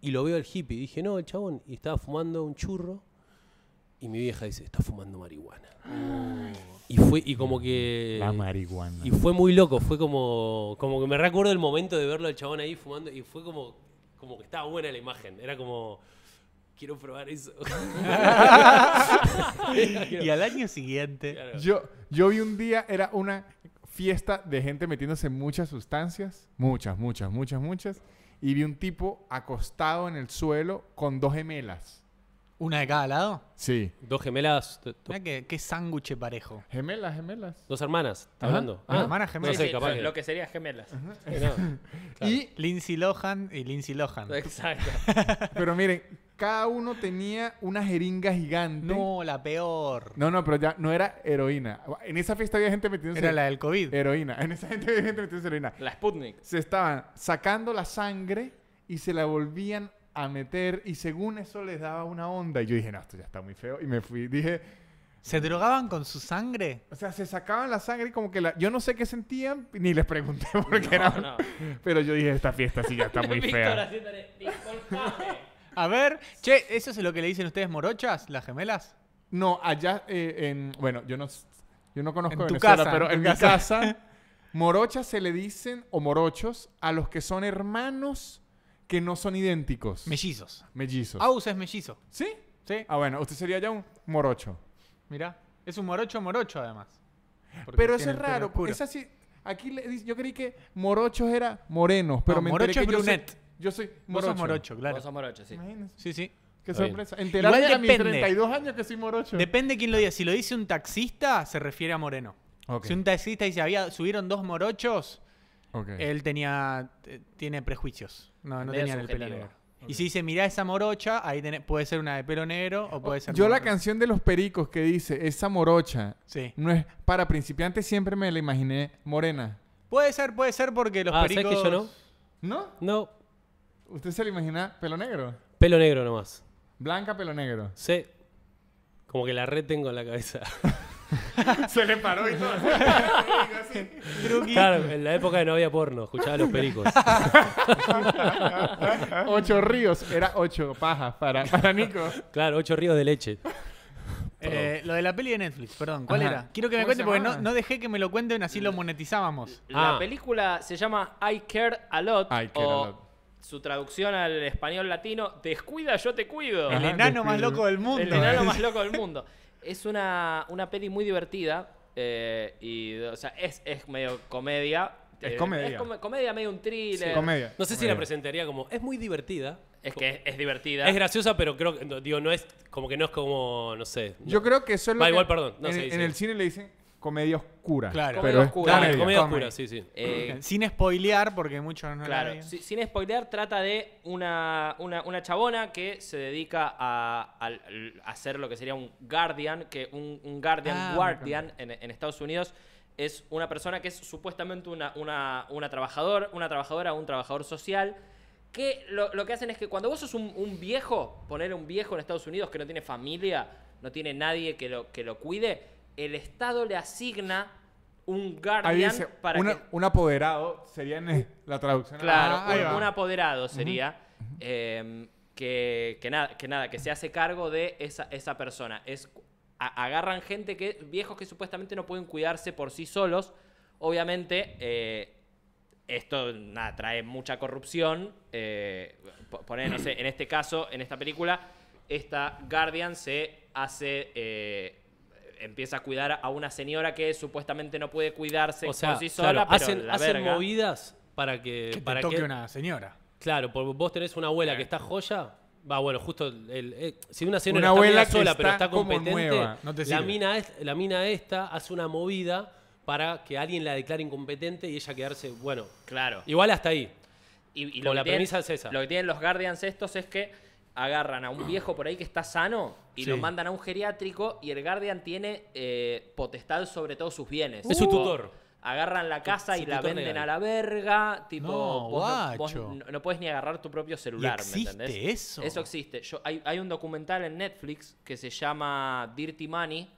E: y lo veo el hippie. dije, no, el chabón, y estaba fumando un churro y mi vieja dice, está fumando marihuana. Y fue, y como que. La marihuana. Y fue muy loco, fue como. Como que me recuerdo el momento de verlo al chabón ahí fumando. Y fue como. Como que estaba buena la imagen. Era como. Quiero probar eso.
A: y al año siguiente. Yo, yo vi un día, era una fiesta de gente metiéndose muchas sustancias. Muchas, muchas, muchas, muchas. Y vi un tipo acostado en el suelo con dos gemelas. ¿Una de cada lado? Sí.
D: Dos gemelas. Mira que- qué sándwich parejo. Gemelas, gemelas. Dos hermanas, ¿está hablando? Ah, hermanas gemelas. No sé, capaz. Lo que sería gemelas. Y, Lindsay Lohan y Lindsay Lohan. Exacto.
A: pero miren, cada uno tenía una jeringa gigante. No, la peor. No, no, pero ya no era heroína. En esa fiesta había gente metiéndose Era la del COVID. heroína. En esa gente había gente metiéndose heroína. La Sputnik. Se estaban sacando la sangre y se la volvían a meter y según eso les daba una onda. Y yo dije, no, esto ya está muy feo. Y me fui, dije... ¿Se drogaban con su sangre? O sea, se sacaban la sangre y como que la... Yo no sé qué sentían, ni les pregunté por qué no, era... Pero yo dije, esta fiesta sí ya está muy fea.
D: a ver, che, ¿eso es lo que le dicen ustedes morochas, las gemelas?
A: No, allá eh, en... Bueno, yo no, no conozco en Venezuela, casa, pero en, mi casa morochas se le dicen, o morochos, a los que son hermanos que no son idénticos. Mellizos. Mellizos. usted
D: es mellizo. ¿Sí?
A: Sí. Ah, bueno, usted sería ya un morocho.
D: mira es un morocho morocho además. Pero eso es raro, porque es
A: así. Aquí le, yo creí que morochos era morenos, pero me morocho enteré es que brunet. Yo soy, morocho. morocho,
B: claro. Vos sos morocho, sí. Sí, sí. Qué
D: sorpresa. Enterarme a mis 32 años que soy morocho. Depende quién lo diga. Si lo dice un taxista, se refiere a moreno. Si un taxista dice, había, subieron dos morochos, él tenía eh, tiene prejuicios. No, no tenía el pelo negro. Y si dice, mira esa morocha, ahí puede ser una de pelo negro o puede ser... Yo la
C: canción
A: de los pericos que dice, esa morocha, no es, para principiantes siempre me la imaginé morena. Puede ser, puede ser porque los ah, pericos... ¿sabes que yo no? ¿No? No. ¿Usted se la imagina pelo negro? Pelo negro nomás. Blanca, pelo negro. Sí.
E: Como que la retengo en la cabeza.
A: Se le paró y todo.
E: claro, en la época no había porno, escuchaba los pericos.
A: ocho ríos, era ocho pajas para, para Nico. Claro, ocho ríos de leche. Eh, lo de la peli de Netflix, perdón, ¿cuál era?
D: Quiero que me cuente porque no, dejé que me lo cuenten, así lo mm. monetizábamos. La ah.
B: película se llama I Care a Lot. Su traducción al español latino, Descuida, yo te cuido. El enano más loco del mundo. El enano más loco del mundo. Es una, una peli muy divertida. Eh, y, o sea, es, es medio comedia. Es eh, comedia. Es comedia, medio un thriller. comedia. No sé si la presentaría como. Es muy divertida. Es que es, divertida.
E: Es graciosa, pero creo que. no, digo, no es. Como que no es como. No sé.
D: Yo creo que eso Va, igual, perdón. en, el
A: cine le dicen comedia oscura. Claro, pero comedia
D: oscura, comedia, oscura, sí, sí. Eh, sin spoilear, porque muchos no Claro, Claro,
B: sin spoilear trata de una, una, chabona que se dedica a, hacer lo que sería un guardian, que un, guardian ah, guardian en, Estados Unidos es una persona que es supuestamente una, una, una trabajadora, un trabajador social, que lo, que hacen es que cuando vos sos un, viejo, poner un viejo en Estados Unidos que no tiene familia, no tiene nadie que lo, que lo cuide, el Estado le asigna un guardian para
A: Un apoderado sería en la traducción. Claro, ah, un, apoderado sería...
B: Em, que, nada, que se hace cargo de esa, esa persona. Es, agarran gente que, viejos que supuestamente no pueden cuidarse por sí solos. Obviamente, eh, esto nada, trae mucha corrupción. Eh, poner, no sé, en este caso, en esta película, esta Guardian se hace eh, empieza a cuidar a una señora que supuestamente no puede cuidarse o sea, por sí hacen, movidas
E: para que. para toque que... una señora. Claro, vos tenés una abuela que está joya. Va, bueno, justo eh, si una señora está sola, pero está competente, la, mina esta hace una movida para que alguien la declare
B: incompetente y ella quedarse, bueno, claro.
E: Igual hasta ahí.
B: Y, la premisa es esa. Lo que tienen los Guardians estos es que agarran a un viejo por ahí que está sano y lo mandan a un geriátrico y el Guardian tiene eh, potestad sobre todos sus bienes. Es su tutor. Agarran la casa y la venden a la verga. Tipo, no, puedes ni agarrar tu propio celular, ¿me entendés? Eso. Eso existe. hay, un documental en Netflix que se llama Dirty Money.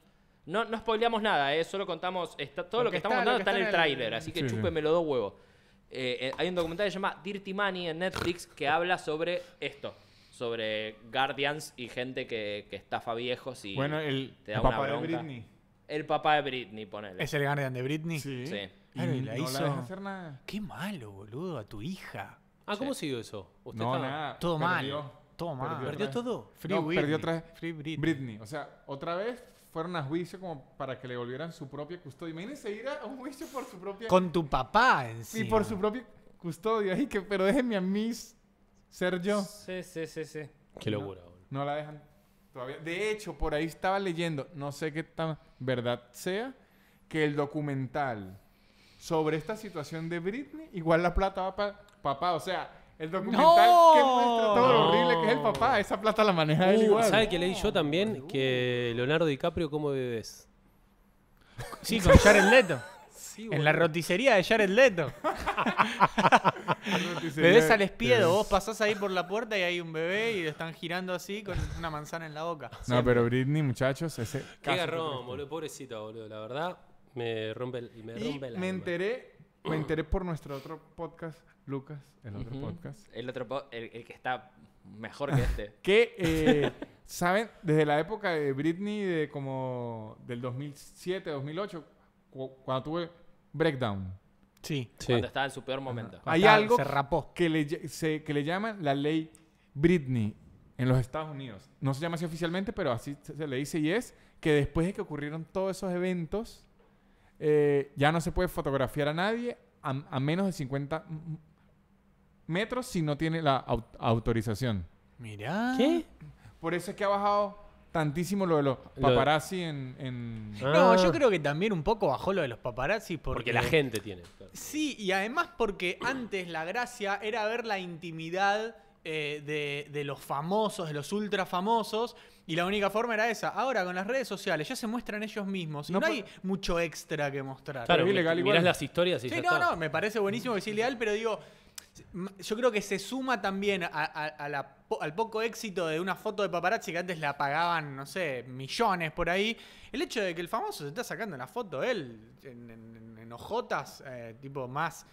B: No, no spoileamos nada, eh, solo contamos. todo lo que estamos contando está, en el tráiler, así que chupe chúpeme los dos huevos. Eh, hay un documental que se llama Dirty Money en Netflix que habla sobre esto sobre Guardians y gente que, que estafa viejos y bueno, el, el
D: papá de Britney.
B: El papá de Britney, ponele.
D: ¿Es el Guardian de Britney? Sí. sí.
E: y la no hizo... la hacer
D: nada. Qué malo,
E: boludo, a tu hija. Ah, ¿cómo siguió eso? ¿Usted no, nada. Todo mal. Todo mal. ¿Perdió, todo? Free perdió otra vez Free Britney. Britney. O sea,
A: otra vez fueron a juicio como para que le volvieran su propia custodia. Imagínense ir a un juicio por su propia... Con tu papá encima. Sí, por su propia custodia. Ay, que, pero déjenme a mis Sergio. Sí, sí, sí, sí. Qué locura. No, la dejan todavía. De hecho, por ahí estaba leyendo, no sé qué tan verdad sea, que el documental sobre esta situación de Britney, igual la plata va para papá. O sea, el documental que muestra todo lo horrible que es el papá, esa plata la maneja él uh, igual. ¿Sabe
E: que leí yo también? Que Leonardo DiCaprio, ¿cómo bebes?
D: Sí, con Jared Leto
A: en la
E: roticería
D: de Jared Leto. Bebés ves al espiedo, vos pasás ahí por la puerta y hay un bebé y lo están girando así con una manzana en la boca. No,
A: pero Britney, muchachos, ese. Qué garrón,
D: boludo, pobrecito, boludo, la verdad. Me rompe, el, me
E: Me enteré,
A: me enteré por nuestro otro podcast, Lucas, el otro podcast.
B: El otro que está mejor que este. que eh,
A: saben, desde la época de Britney de como del 2007, 2008 cuando tuve breakdown. Sí. Cuando estaba en su peor momento. Hay algo se rapó. Que, le, que le llaman la ley Britney en los Estados Unidos. No se llama así oficialmente, pero así se, le dice y es que después de que ocurrieron todos esos eventos, eh, ya no se puede fotografiar a nadie a, menos de 50 metros si no tiene la autorización. Mirá. ¿Qué? Por eso es que ha bajado tantísimo lo de los paparazzi en... No, yo ah.
D: creo que también un poco bajó lo de los paparazzi porque... la gente tiene. Sí, y además porque antes la gracia era ver la intimidad eh, de, los famosos, de los ultra famosos, y la única forma era esa. Ahora con las redes sociales ya se muestran ellos mismos y no, hay mucho extra que mostrar. Claro, mirás las
E: historias y sí, no, no,
D: me parece buenísimo que sea ilegal, pero digo yo creo que se suma también al poco éxito de una foto de paparazzi que antes la pagaban, no sé, millones por ahí. El hecho de que el famoso se está sacando la foto él en, en, eh, tipo más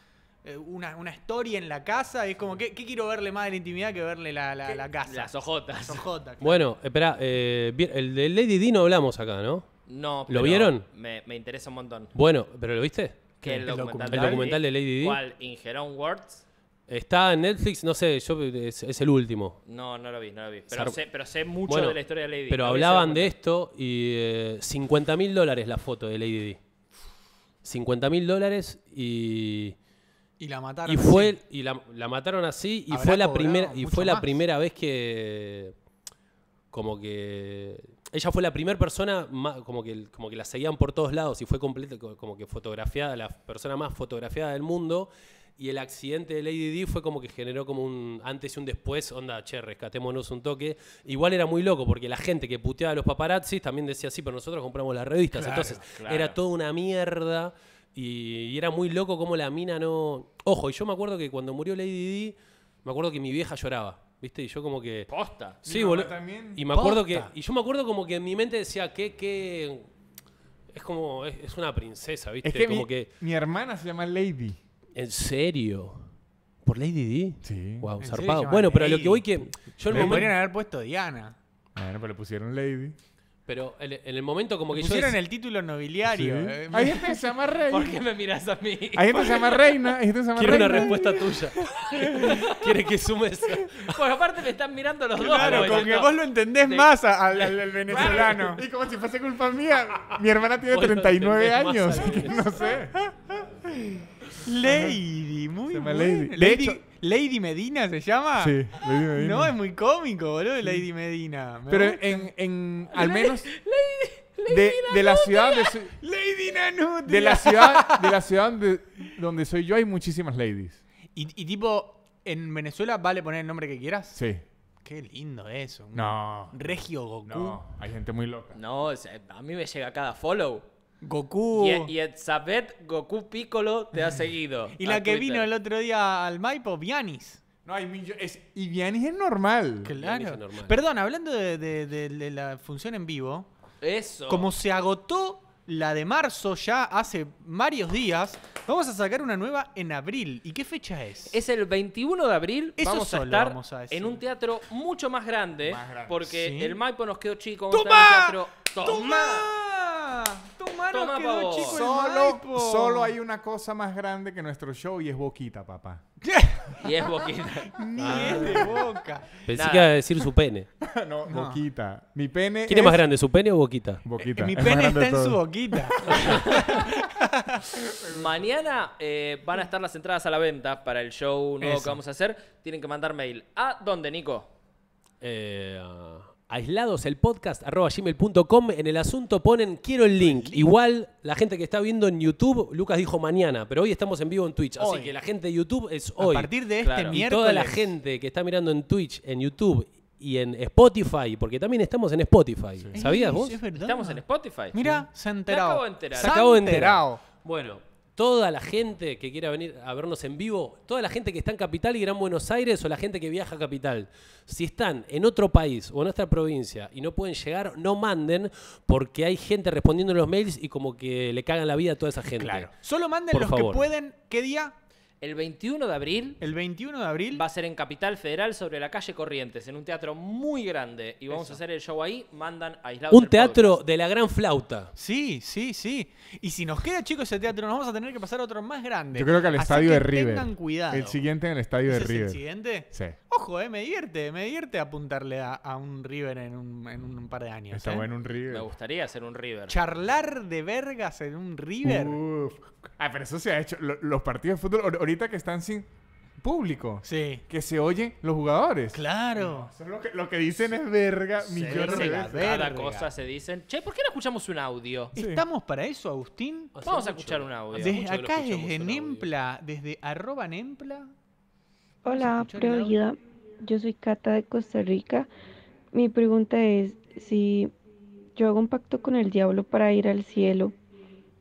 D: eh, una, historia en la casa. Es como, que qué quiero verle más de la intimidad
B: que verle la, la, casa? Las ojotas.
E: Bueno, espera, eh, el de Lady D no hablamos acá, ¿no? No. ¿Lo vieron?
B: Me, interesa un montón.
E: Bueno, ¿pero lo viste? el, documental, el documental de Lady D ¿Cuál?
B: ¿Ingerón Words?
E: Está en Netflix, no sé, yo es, el último.
B: No, no lo vi, no lo vi. Pero, sé, mucho de la historia de Lady Pero hablaban
E: de esto y 50 eh, mil dólares la foto de Lady D. 50 mil dólares y...
D: Y la mataron. así.
E: y la, mataron así y fue la primera y fue la primera vez que como que ella fue la primera persona como que como que la seguían por todos lados y fue completa como que fotografiada la persona más fotografiada del mundo y el accidente de Lady D fue como que generó como un antes y un después, onda, che, rescatémonos un toque. Igual era muy loco, porque la gente que puteaba a los paparazzis también decía, así, pero nosotros compramos las revistas. Entonces, era toda una mierda. Y, era muy loco como la mina no. Ojo, y yo me acuerdo que cuando murió Lady D, me acuerdo que mi vieja lloraba. ¿Viste? Y yo como que. Posta. Sí, boludo. Y me acuerdo que. Y yo me acuerdo como que en mi mente decía, que... qué. Es como. Es, una princesa, ¿viste? como que. Mi hermana
A: se llama Lady. ¿En serio? ¿Por Lady D? Sí. Wow, zarpado. Bueno, pero a lo que voy que. Yo en podrían
D: haber puesto Diana.
A: Bueno, ah, pero le pusieron Lady.
D: pero en el momento como que yo. Pusieron el título nobiliario. Eh. Hay gente que se llama reina? ¿Por qué me
B: miras a mí?
E: Hay gente que se llama reina.
A: Quiero una
E: respuesta tuya. Quiere que sumes.
B: Pues aparte me están mirando los dos. Claro,
A: Con que vos lo entendés más al, venezolano. Y como si fuese culpa mía. Mi hermana tiene 39 años. no sé.
C: Lady, muy Lady.
D: Lady, Medina se llama. Sí,
C: Medina. No, es
D: muy cómico, boludo, Lady Medina. Pero en, al menos. Lady.
A: de, la ciudad de
D: Lady De la ciudad, de
A: la ciudad donde soy yo hay muchísimas ladies.
D: Y, tipo, en Venezuela vale poner el nombre que
B: quieras. Sí. Qué lindo eso.
D: No. Regio Goku.
A: No, hay gente muy loca.
B: No, a mí me llega cada follow.
D: Goku.
B: Y, y Goku Piccolo te ha seguido. y la que vino el
D: otro día al Maipo, Vianis. No, hay y Vianis es normal. Perdón, hablando de, la función en vivo.
E: Eso. Como
D: se agotó la de marzo ya hace varios días, vamos
B: a sacar una nueva en abril. ¿Y qué fecha es? Es el 21 de abril. vamos a estar en un teatro mucho más grande. porque el Maipo nos quedó chico. ¡Toma!
A: Tu mano quedó Solo, solo hay una cosa más grande que nuestro show y es boquita, papá. Y es boquita. Ni ah. es de boca. Pensé que iba a decir su pene. No, boquita. Mi pene ¿Quién es más grande,
E: su pene o boquita? Boquita. Eh, mi pene está en su boquita.
B: Mañana eh, van a estar las entradas a la venta para el show nuevo que vamos a hacer. Tienen que mandar mail. ¿A dónde, Nico?
E: Eh, aislados el podcast arroba gmail.com en el asunto ponen quiero el link igual la gente que está viendo en YouTube Lucas dijo mañana pero hoy estamos en vivo en Twitch así que la gente de YouTube es hoy A partir de este miércoles. toda la gente que está mirando en Twitch en YouTube y en Spotify porque también estamos en Spotify ¿sabías vos?
B: Estamos en Spotify. Mira, se ha enterado enterado. Se Bueno,
E: toda la gente que quiera venir a vernos en vivo, toda la gente que está en Capital y Gran Buenos Aires o la gente que viaja a Capital, si están en otro país o en otra provincia y no pueden llegar, no manden porque hay gente respondiendo en los mails y como que le cagan la vida a toda esa gente.
B: Solo manden los que pueden. ¿Qué día? El 21 de abril. El 21 de abril. Va a ser en Capital Federal sobre la calle Corrientes, en un teatro muy grande. Y vamos a hacer el show ahí. Mandan aislados. Un teatro
D: de la gran flauta. Sí, sí, sí.
B: Y si nos queda, chicos, ese teatro, nos vamos a tener que pasar a otro
D: más grande. Yo creo que al estadio de River. Tengan cuidado. El
A: siguiente en el estadio de River. ¿El siguiente? Sí.
D: Ojo, eh, me divierte, me divierte apuntarle a, un River en un, par de años. Está eh. un River. Me
B: gustaría hacer un River.
A: Charlar de vergas en un River. Uf. Ah, pero eso se ha hecho. Los partidos de fútbol ahorita que están sin público. Que se oyen los jugadores. Claro. lo, que, dicen es verga, millones Cada
B: cosa se dicen. Che, ¿por qué no escuchamos un audio? ¿Estamos
D: para eso, Agustín?
B: Vamos a escuchar un audio. Desde acá, desde
D: Nempla, desde arroba Nempla. Hola, prioridad Yo soy Cata de Costa Rica. Mi pregunta es si yo hago un pacto con el diablo para ir al cielo,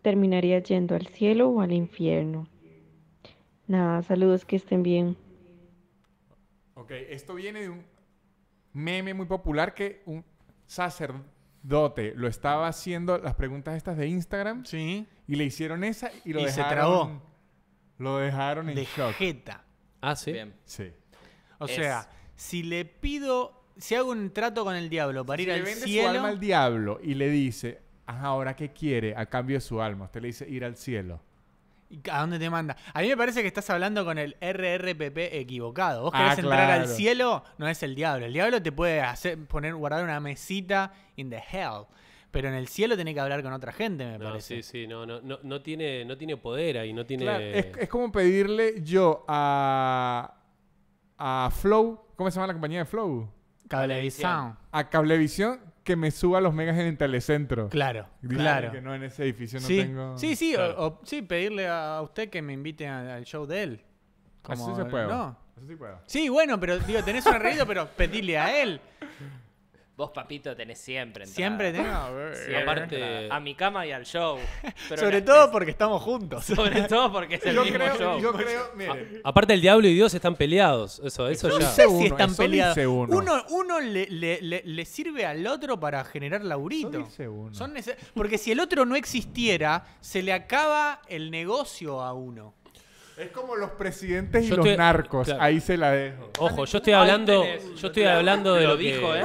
D: ¿terminaría yendo al cielo o al infierno?
A: Nada, saludos, que estén bien. Ok, esto viene de un meme muy popular que un sacerdote lo estaba haciendo las preguntas estas de Instagram. Sí. Y le hicieron esa y lo y Se trabó. Lo dejaron en de shock. Ah, sí. Sí. O sea,
D: si le pido, si hago un trato con el diablo
A: para ir al vende cielo. su alma al diablo y le dice, ahora qué quiere a cambio de su alma. Usted le dice ir al cielo. ¿A dónde
D: te manda? A mí me parece que estás hablando con el RRPP equivocado. Vos ah, querés entrar al cielo, no es el diablo. El diablo te puede poner guardar una mesita in the hell. Pero en el cielo tiene que hablar con otra gente, me no, Sí,
E: sí, no, tiene, no tiene poder ahí, no tiene.
A: es, como pedirle yo a. a Flow. ¿Cómo se llama la compañía de Flow? Cablevisión. A Cablevisión que me suba los megas en el telecentro. Claro, claro. Que no en ese edificio no sí. tengo. Sí, sí,
D: o, sí, pedirle a usted que me invite al show de él. así se puede. No. sí puedo. Sí, bueno, pero digo, tenés un arreglo, pero pedirle a él.
B: Vos, papito, tenés siempre Siempre tengo. A mi cama y al show. Sobre todo
D: porque estamos juntos. Sobre todo porque es el
E: aparte, el diablo y Dios están peleados. Eso, eso no sé si están
D: peleados. Uno, le, sirve al otro para generar laurito. porque si el otro no existiera, se le acaba el negocio a uno.
A: Es como los presidentes y los narcos. Ahí se la dejo. Ojo, yo estoy hablando, yo estoy
E: hablando de lo dijo, que, ¿eh?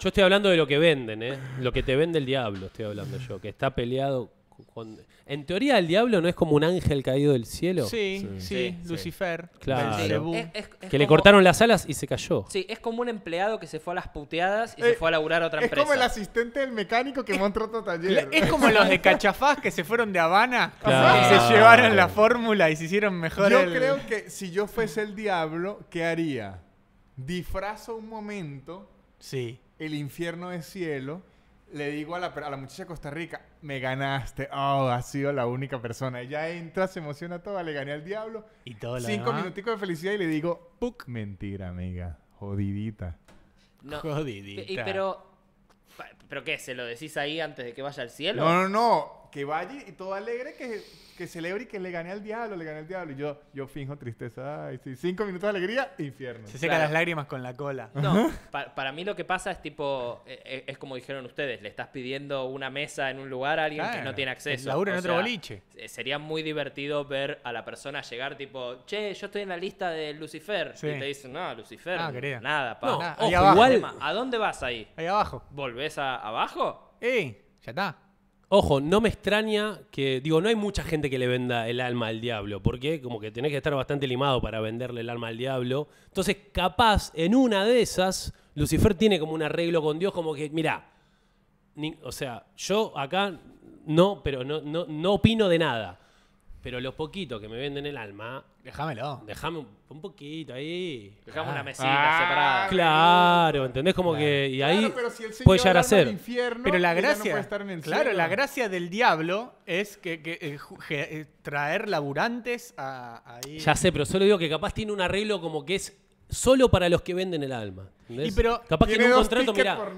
E: yo estoy hablando de lo que venden, ¿eh? Lo que te vende el diablo, estoy hablando yo, que está peleado en teoría, el diablo no es como un ángel caído del cielo. Sí, sí, Lucifer. Claro. que le cortaron las alas y se
D: cayó.
B: Sí, es como un empleado que se fue a las puteadas y eh, se fue a laburar a otra empresa. Es como el asistente del
D: mecánico
A: que montó otro taller. Es como los de
D: Cachafaz que se fueron de Habana y se llevaron la fórmula y se hicieron mejor. Yo creo
A: que si yo fuese el diablo, ¿qué haría? Disfrazo un momento. El infierno es cielo le digo a la, muchacha de Costa Rica, me ganaste. Oh, ha sido la única persona. ya entra, se emociona toda, le gané al diablo. Y todo Cinco minuticos de felicidad y le digo, ¡puc! Mentira, amiga. Jodidita. Jodidita. Y, pero, ¿Pero qué? ¿Se lo
B: decís ahí antes de que vaya al cielo? No, no,
A: no. Que vaya y todo alegre que, que celebre y que le gane al diablo, le gane al diablo. Y yo, yo finjo tristeza. cinco minutos de alegría, infierno. Se secan las lágrimas con la cola.
C: No,
B: para mí lo que pasa es tipo, eh, eh, es, como dijeron ustedes, le estás pidiendo una mesa en un lugar a alguien que no tiene acceso. laura en otro boliche. Eh, sería muy divertido ver a la persona llegar tipo, che, yo estoy en la lista de Lucifer. Y te dicen, no, Lucifer, ah, nada, pa. nada. abajo. ¿A dónde vas ahí? Ahí abajo. Volvés a, abajo.
E: Eh, ya está. Ojo, no me extraña que, digo, no hay mucha gente que le venda el alma al diablo, porque como que tenés que estar bastante limado para venderle el alma al diablo. Entonces, capaz, en una de esas, Lucifer tiene como un arreglo con Dios, como que, mira, o sea, yo acá no, pero no, no, no opino de nada. Pero los poquitos que me venden el alma. Déjamelo. Déjame un, poquito ahí. Dejamos una ah. mesita ah. separada. Claro, ¿entendés? Como que. Y ahí pero puede llegar a ser. Pero la
D: gracia, claro, la gracia del diablo es que, eh, eh, traer laburantes a ahí. Ya sé,
E: pero solo digo que capaz tiene un arreglo como que es solo para los que venden el alma. pero, Capaz que en un contrato,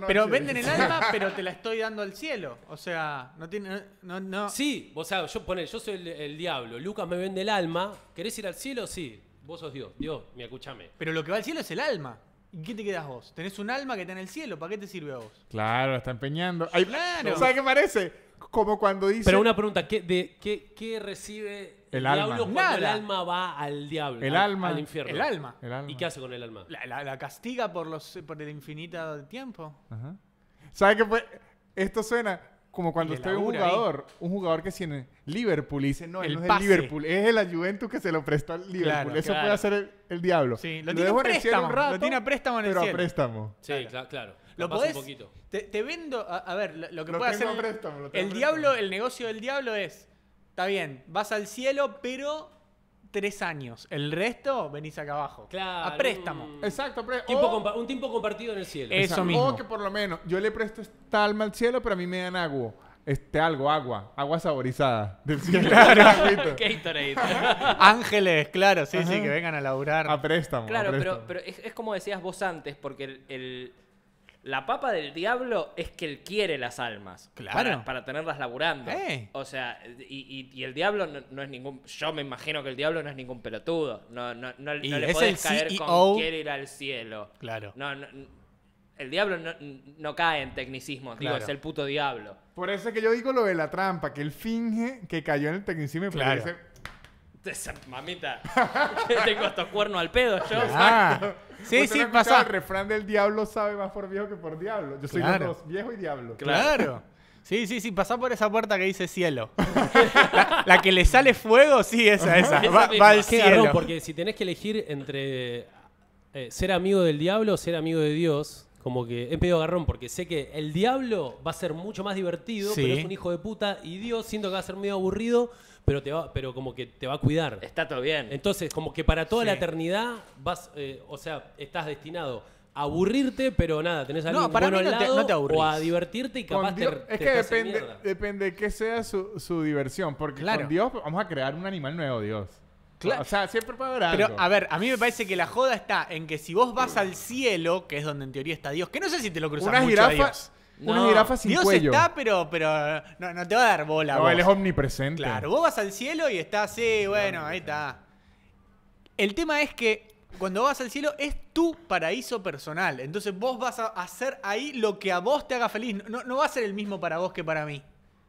E: Pero venden el alma, pero te la
D: estoy dando al cielo. O sea, no tiene. No, no. Sí, o sea, yo pone, yo soy el, diablo. Lucas
E: me vende el alma. ¿Querés ir al cielo? Sí. Vos sos Dios. Dios, me escuchame.
D: Pero lo que va al cielo es el alma. ¿Y qué te quedas vos? Tenés un alma que está en el cielo. ¿Para qué te sirve a vos?
A: Claro, está empeñando. Ay, claro. ¿Sabes qué
D: parece? como cuando dice. Pero una pregunta, ¿qué, de, qué, qué recibe
E: el,
C: alma. diablo cuando el alma va
D: al diablo? El al, alma. Al infierno. El alma. ¿Y qué hace con el alma? La, castiga por, los, por el infinito tiempo.
A: ¿Sabes qué fue? Esto suena como cuando usted ve un jugador, un jugador que tiene Liverpool y dice, no, él no es el Liverpool, es el Juventus que se lo prestó al Liverpool. Eso puede hacer el, diablo. Sí, lo, tiene a préstamo, lo tiene a préstamo en el pero a préstamo. Sí,
C: claro. claro. Lo podés. Un poquito.
D: Te, vendo. A, ver, lo, que puedo hacer. el el negocio del diablo es. Está bien, vas al cielo, pero tres años. El resto venís acá abajo. Claro. A préstamo. Mm. Exacto. a Tiempo un tiempo compartido en el cielo. Eso mismo. O que
A: por lo menos yo le presto esta alma al cielo, pero a mí me dan agua. Este, algo, agua. Agua saborizada del Ángeles, claro. Sí, sí, que vengan a laburar. A préstamo. Claro,
B: pero, es, como decías vos antes, porque el la papa del diablo es que él quiere las almas. Claro. Para, tenerlas laburando. Eh. O sea, y, el diablo no, es ningún. Yo me imagino que el diablo no es ningún pelotudo. No, no, no, le podés caer e con quiere ir al cielo. Claro. No, el diablo no, cae en tecnicismo, digo, es el puto diablo.
A: Por eso es que yo digo lo de la trampa, que él finge que cayó en el tecnicismo y parece...
B: mamita, tengo estos cuernos al pedo yo. Ah. Claro. Sí, pues sí,
A: pasa. El refrán del diablo sabe más por viejo que por diablo. Yo soy claro. viejo y diablo. Claro.
D: Sí, sí, sí, pasa por esa puerta que dice cielo. la, que le sale fuego, sí, esa, esa. Va, al cielo. porque
E: si tenés que elegir entre eh, ser amigo del diablo o ser amigo de Dios, como que he pedido agarrón porque sé que el diablo va a ser mucho más divertido, pero es un hijo de puta y Dios siento que va a ser medio aburrido, pero, te va, pero como que te va a cuidar. Está todo bien. Entonces, como que para toda la eternidad vas, eh, o sea, estás destinado a aburrirte, pero nada, tenés algo no, para no no o a divertirte y capaz Es
A: que depende, depende de qué sea su, diversión, porque claro. con Dios vamos a crear un animal nuevo, Dios. Claro. O
D: sea, siempre puede haber algo. Pero, a ver, a mí me parece que la joda está en que si vos vas al cielo, que es donde en teoría está Dios, que no sé si te lo cruzas mucho a una jirafa sin Dios está, pero, pero no, te va a dar bola. No, él es
A: omnipresente. Claro,
D: vos vas al cielo y estás así, bueno, ahí está. El tema es que cuando vas al cielo es tu paraíso personal. Entonces vos vas a hacer ahí lo que a vos te haga feliz. No, no va a ser el mismo para vos que para mí.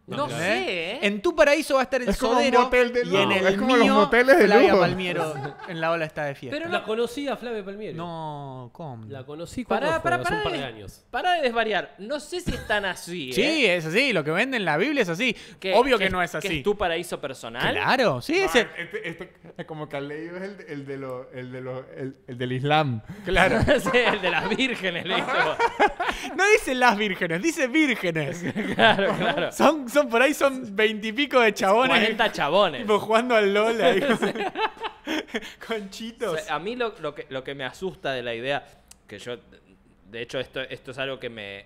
D: No sé, ¿eh? En tu paraíso va a estar el Sodero. De y en el es como mío, los moteles de Flavia Palmiero en la ola está de fiesta. Pero la
E: conocí a Flavia Palmiero. No,
D: ¿cómo? La conocí para para para un par de años.
B: Para de desvariar. No sé si es tan así. ¿eh? Sí,
D: es así. Lo que venden en la Biblia es así. Obvio que, no es así. es tu
A: paraíso personal. Claro, sí. Este, este, es como que al leído es el, el, de lo, el, de el, del Islam. Claro. Es el de las vírgenes. Le
D: no dice las vírgenes, dice vírgenes. claro, claro. Son por ahí son veintipico de chabones. 40 chabones. jugando al LOL Conchitos.
B: a mí lo, que, lo que me asusta de la idea, que yo, de hecho, esto, esto es algo que me,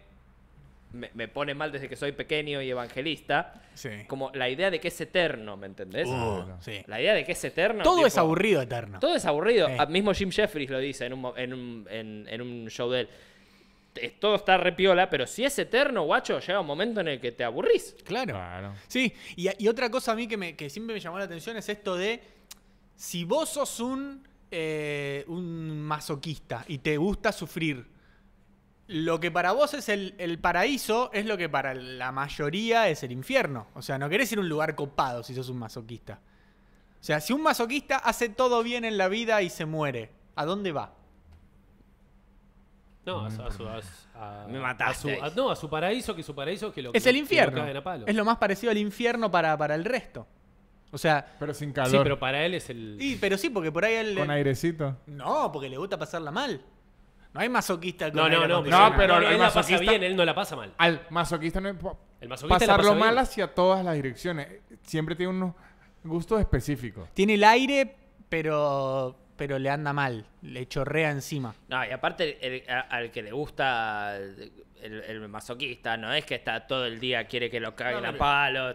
B: me, pone mal desde que soy pequeño y evangelista. Sí. Como la idea de que es eterno, ¿me entendés? Uh, la idea de que es eterno. Todo es aburrido eterno. Todo es aburrido. Ah, mismo Jim Jeffries lo dice en un, en un show de él todo está repiola, pero si es eterno, guacho, llega un momento en el que te aburrís. Claro. Sí, y, otra cosa a mí que, me, que siempre me llamó la atención es esto
D: de, si vos sos un, eh, un masoquista y te gusta sufrir, lo que para vos es el, el, paraíso es lo que para la mayoría es el infierno. O sea, no querés ir a un lugar copado si sos un masoquista. O sea, si un masoquista hace todo bien en la vida y se muere, ¿a dónde va?
E: No, a, su. A, no, a su paraíso, que su paraíso que lo Es el infierno. Es lo más
D: parecido al infierno para, para el resto. O sea. Pero sin calor. Sí, pero
A: para él es el. Sí,
D: pero sí, porque por ahí él. Con airecito. No, porque le gusta pasarla mal. No hay masoquista con No, no, no. no, pero él, la pasa bien, él no la pasa mal.
A: Al masoquista no El masoquista pasarlo pasa mal hacia todas las direcciones. Siempre tiene unos gustos específicos.
D: Tiene el aire, pero pero le anda mal, le chorrea encima.
A: No, y
B: aparte al que le gusta el, masoquista, no es que está todo el día quiere que lo caguen a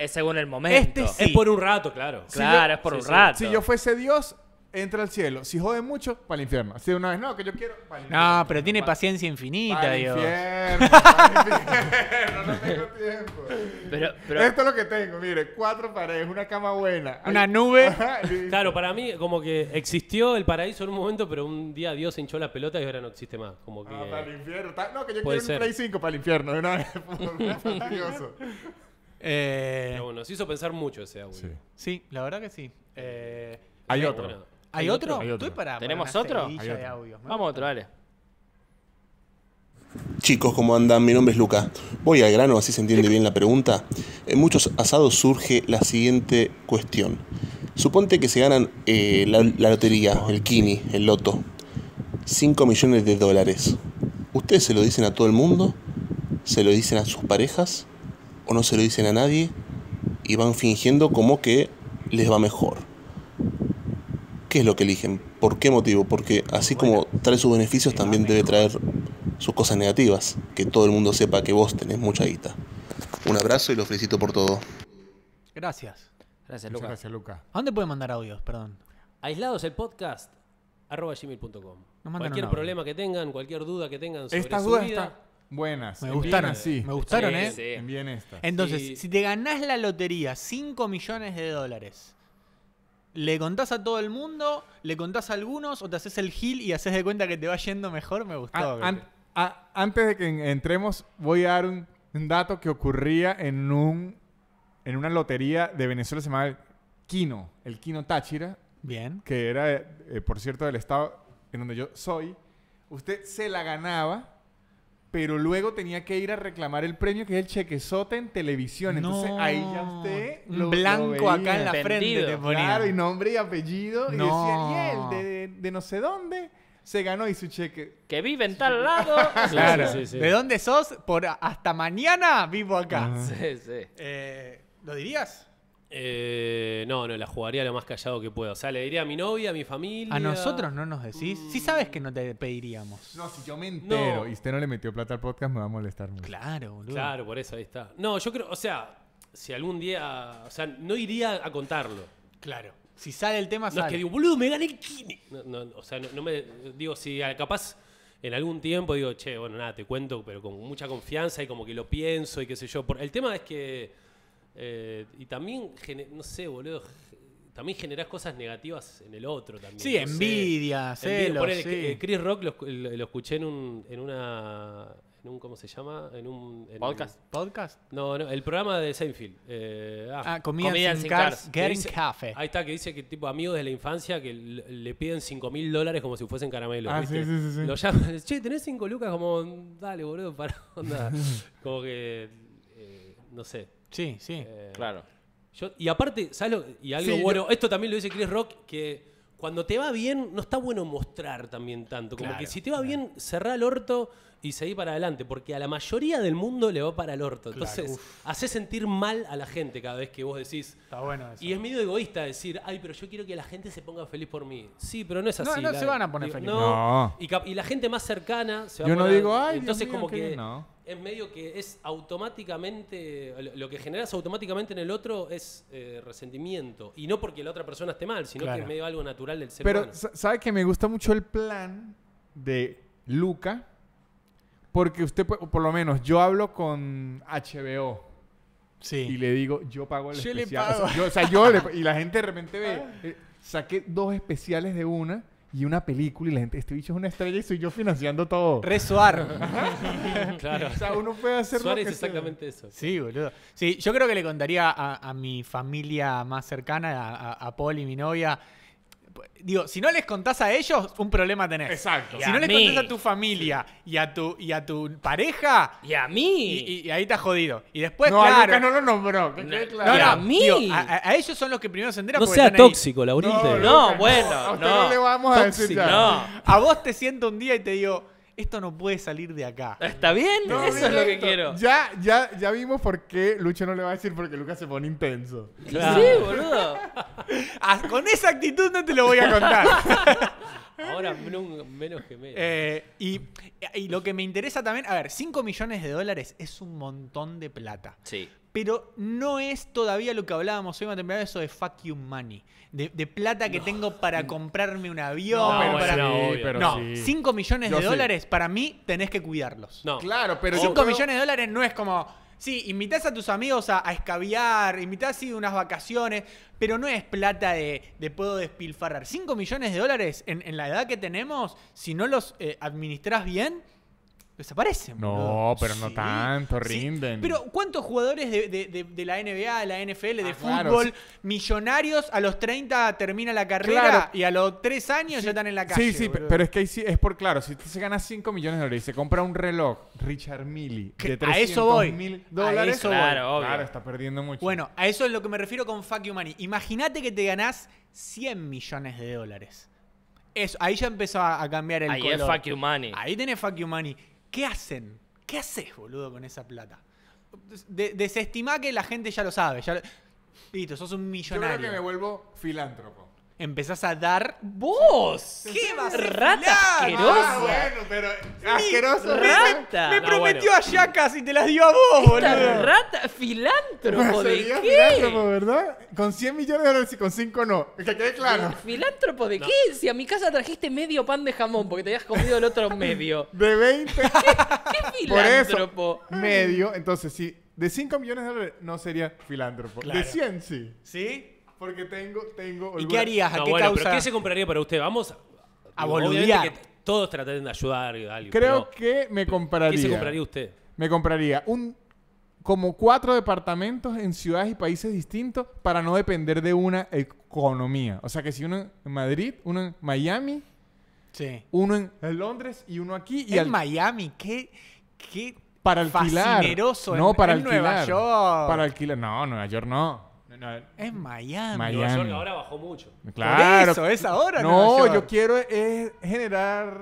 B: es, según el este momento. Es por un rato, claro.
A: Claro, es por un rato. Si yo fuese Dios, entra al cielo. Si jode mucho, para el infierno. Si de una vez, no, que yo quiero. Para el infierno, no, pero tiene paciencia infinita, para Dios. Infierno, para infierno, no tengo
C: tiempo.
A: Esto es lo que tengo, mire, cuatro paredes, una cama buena. Una nube.
E: claro, para mí, como que existió el paraíso en un momento, pero un día Dios hinchó la pelota y ahora no existe más. Como ah, que, ah, para el infierno. No, que yo quiero un Play 5
A: para el infierno. De una vez,
E: Eh, pero bueno, se hizo pensar mucho ese audio. Sí, la verdad que
D: sí. Eh, Hay eh, otro. ¿Hay, otro? ¿Tenemos otro? Vamos
B: a otro, dale.
A: Chicos, ¿cómo andan? Mi nombre es Luca. Voy al grano, así se entiende bien la pregunta. En muchos asados surge la siguiente cuestión. Suponte que se ganan eh, la, lotería, el Kini, el Loto, 5 millones de dólares. ¿Ustedes se lo dicen a todo el mundo? ¿Se lo dicen a sus parejas? ¿O no se lo dicen a nadie? Y van fingiendo como que les va mejor es lo que eligen? ¿Por qué motivo? Porque así como trae sus beneficios, también debe traer sus cosas negativas. Que todo el mundo sepa que vos tenés mucha guita. Un abrazo y los felicito por todo.
D: Gracias. Gracias, Lucas. Gracias, Luca. ¿A dónde pueden mandar audios? Perdón.
E: Aislados el podcast arroba gmail.com.
D: Cualquier problema
E: que tengan, cualquier duda que tengan sobre Estas dudas vida,
D: buenas. Me gustaron, sí. Me ¿eh? gustaron, sí, Envíen estas. Entonces, si te ganás la lotería, 5 millones de dólares, le contás a todo el mundo, le contás a algunos o te haces el gil y haces de cuenta que te va yendo mejor, me gustó.
A: Ah, antes de que entremos, voy a dar un, dato que ocurría en un en una lotería de Venezuela se llamaba Quino, el Quino Táchira. Bien. Que era, eh, por cierto, del estado en donde yo soy. Usted se la ganaba pero luego tenía que ir a reclamar el premio, que es el chequezote en televisión. Entonces ahí ya usted. blanco acá en la frente. Claro, y nombre y apellido. Y decía, y él, de, no sé dónde se ganó y su cheque. Que vive
B: en tal
D: lado. claro. ¿De dónde
A: sos? Por hasta mañana
D: vivo acá. Sí, sí. Eh, ¿Lo dirías?
E: Eh, no, no, la jugaría lo más callado que puedo. O sea, le diría a mi novia, a mi familia. A nosotros
D: no nos decís. Si mm. sabes que no te
A: pediríamos. No, si yo me entero y usted no le metió plata al podcast, me va a molestar mucho. Claro, boludo. Claro,
E: por eso ahí está. No, yo creo, o sea, si algún día. O sea, no iría a contarlo.
D: Claro. Si sale el tema, sale. No es que digo, boludo, me gané el kine.
E: o sea, no, me. Digo, si capaz en algún tiempo digo, che, bueno, nada, te cuento, pero con mucha confianza y como que lo pienso y qué sé yo. El tema es que eh, y también, no sé, boludo, también generás cosas negativas en el otro también. Sí, envidia, celos, eh, Chris Rock lo, escuché en, un, en una... En un, ¿Cómo se llama? En un... ¿Podcast? ¿Podcast? No, no, el programa de Seinfeld. Eh, ah, ah comida, sin, cars, Getting Cafe. Ahí está, que dice que tipo amigos de la infancia que le piden 5 mil dólares como si fuesen caramelos. Ah, ¿viste? Sí, sí, Lo llaman, che, ¿tenés 5 lucas? Como, dale, boludo, para onda. como que, eh, no sé, Sí, sí, eh, claro. Yo, y aparte, ¿sabes Y algo bueno, esto también lo dice Chris Rock, que cuando te va bien, no está bueno mostrar también tanto. Como que si te va bien, cerrar el orto y seguir para adelante, porque a la mayoría del mundo le va para el orto. Entonces, hace sentir mal a la gente cada vez que vos decís. Está bueno eso. Y es medio egoísta decir, ay, pero yo quiero que la gente se ponga feliz por mí. Sí, pero no es así. No, no se van a poner felices. No. Y, la gente más cercana se
A: va a poner. Yo no digo, ay, Entonces, como que.
E: es medio que es automáticamente, lo que generas automáticamente en el otro es eh, resentimiento. Y no porque la otra persona esté mal, sino que es medio algo natural del ser Pero, humano.
A: ¿sabes que me gusta mucho el plan de Luca? Porque usted, por lo menos, yo hablo con HBO. Sí. Y le digo, yo pago el especial. y la gente de repente ve, eh, saqué dos especiales de una y una película y la gente, este bicho es una estrella y soy yo financiando todo. Resuar. claro. O sea, uno puede hacer Suar es exactamente
D: eso. Sí, boludo. Sí, yo creo que le contaría a, mi familia más cercana, a Paul y mi novia, Digo, si no les contás a ellos, un problema tenés. Exacto. si no les contás a tu familia y a tu, y a tu pareja. Y a mí. Y, ahí estás jodido. Y después, no, claro. A no lo nombró. No, no, a mí. a, ellos son los que primero se enteran. No sea tóxico, No, bueno. No, le vamos a decir A vos te siento un día y te digo esto no puede salir de acá. ¿Está bien? Eso es lo que quiero.
A: Ya, ya, ya vimos por qué Lucho no le va a decir porque Lucas se pone intenso. Sí, boludo.
D: Ah, con esa actitud no te lo voy a contar. Ahora menos que menos. Eh, y, lo que me interesa también, a ver, 5 millones de dólares es un montón de plata. Sí. Pero no es todavía lo que hablábamos hoy más temprano, eso de fuck you money. De, plata que tengo para comprarme un avión. No, 5 millones de dólares, para mí, tenés que cuidarlos.
C: No. Claro, pero. 5 millones
D: de dólares no es como Sí, invitas a tus amigos a, a escabiar, a unas vacaciones, pero no es plata de, puedo despilfarrar. 5 millones de dólares en, la edad que tenemos, si no los eh, administras bien, Desaparecen. No, pero no
A: tanto, rinden. Pero
D: ¿cuántos jugadores de, la NBA, de la NFL, de ah, fútbol, millonarios, a los 30 termina la carrera y a los 3 años ya están en la calle? Sí, sí, pero
A: es que es por claro, si se gana 5 millones de dólares y se compra un reloj Richard Milley de 300 eso voy. mil dólares, a eso claro,
D: claro, está perdiendo mucho. Bueno, a eso es lo que me refiero con Fuck You Money. Imagínate que te ganás 100 millones de dólares. Eso, ahí ya empezó a, cambiar el color. Ahí es fuck you money. Ahí tenés fuck you money. ¿Qué hacen? ¿Qué haces, boludo, con esa plata? desestimá que la gente ya lo sabe. Ya Listo, sos un millonario. Yo creo que me vuelvo filántropo empezás a dar vos. ¡Qué rata asquerosa! Ah, bueno,
A: pero asqueroso. Rata. Me, prometió a Yacas y te las dio a vos, boludo. rata filántropo de qué? Filántropo, ¿verdad? Con 100 millones de dólares y con 5 no. Que
B: quede claro. ¿Filántropo de qué? Si a mi casa trajiste medio pan de jamón porque te habías comido el
A: otro medio. De 20. ¿Qué, filántropo? medio. Entonces, si de 5 millones de dólares no sería filántropo. De 100 sí. ¿Sí? Porque tengo, tengo. ¿Y qué harías? ¿A qué causa? ¿Qué se
E: compraría para usted? Vamos a, a boludear. Todos tratan de ayudar y algo. Creo
A: que me compraría. ¿Qué se compraría usted? Me compraría un como cuatro departamentos en ciudades y países distintos para no depender de una economía. O sea que si uno en Madrid, uno en Miami, uno en Londres y uno aquí. Y en Miami, qué, qué para alquilar. no, para Nueva York. Para alquilar, no, Nueva York no no, es Miami. Miami. ahora bajó mucho. Claro. eso, es ahora. No, yo quiero eh, generar.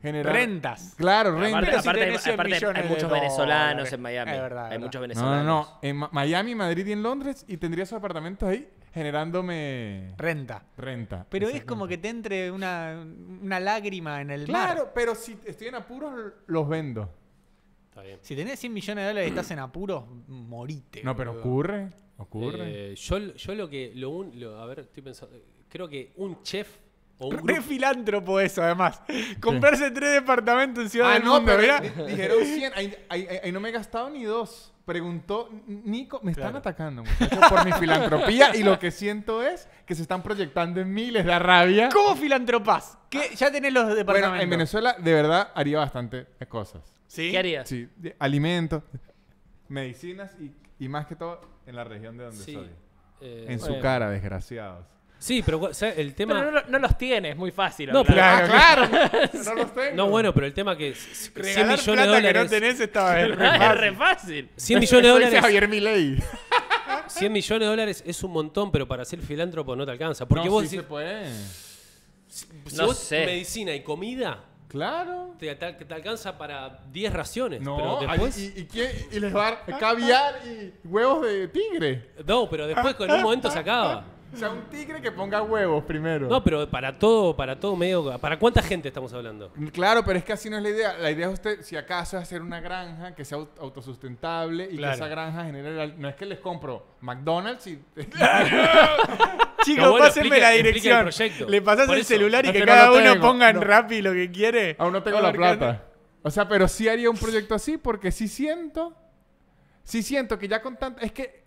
A: Rentas. Claro, rentas. Aparte, aparte, hay muchos venezolanos en Miami. verdad, hay muchos venezolanos. No, no, En Miami, Madrid y en Londres y tendría esos apartamentos ahí generándome... Renta. Renta. Pero
D: es como que te entre una, una lágrima en el claro, mar.
A: pero si estoy en apuros, los vendo.
D: Si tenés 100 millones de dólares y estás en apuros, morite. No, pero ocurre.
A: ¿Ocurre?
D: Eh, yo, lo que. Lo, a ver,
E: estoy pensando. Creo que un chef o un
D: filántropo eso, además. Comprarse
C: tres
A: departamentos en Ciudad Ah, del no, Mundo, pero dijeron 100. Ahí, no me he gastado ni dos. Preguntó Nico. Me están atacando, muchachos, por mi filantropía. Y lo que siento es que se están proyectando en mí, les da rabia. ¿Cómo filantropás? ¿Qué? Ya tenés los departamentos. Bueno, en Venezuela, de verdad, haría bastante cosas. ¿Sí? ¿Qué harías? Sí, alimentos, medicinas y, y más que todo, en la región de donde sí. Eh, en su cara, desgraciados. Sí, pero el tema. Pero no, no, los tienes, es muy fácil. No, ah, claro, no los
D: tengo.
E: No, bueno, pero el tema que. 100 millones de dólares. que no tenés estaba es re fácil. 100 millones de dólares. Javier Milei. 100 millones de dólares es un montón, pero para ser filántropo no te alcanza. Porque vos. Sí se puede. Si, vos medicina y comida,
A: Claro.
E: Te, te, alcanza para 10 raciones. No, y, les va a caviar
A: y huevos de tigre. No, pero
E: después con un momento se acaba.
A: O sea, un tigre que ponga huevos primero. No, pero para todo, para todo medio. ¿Para cuánta gente estamos hablando? Claro, pero es que así no es la idea. La idea es usted, si acaso, es hacer una granja que sea autosustentable y que esa granja genere. No es que les compro McDonald's y. Chicos, pásenme la dirección. Le pasas el celular y que, cada uno ponga en Rappi lo que quiere. Aún no tengo la plata. O sea, pero sí haría un proyecto así porque sí siento. Sí siento que ya con tanta... Es que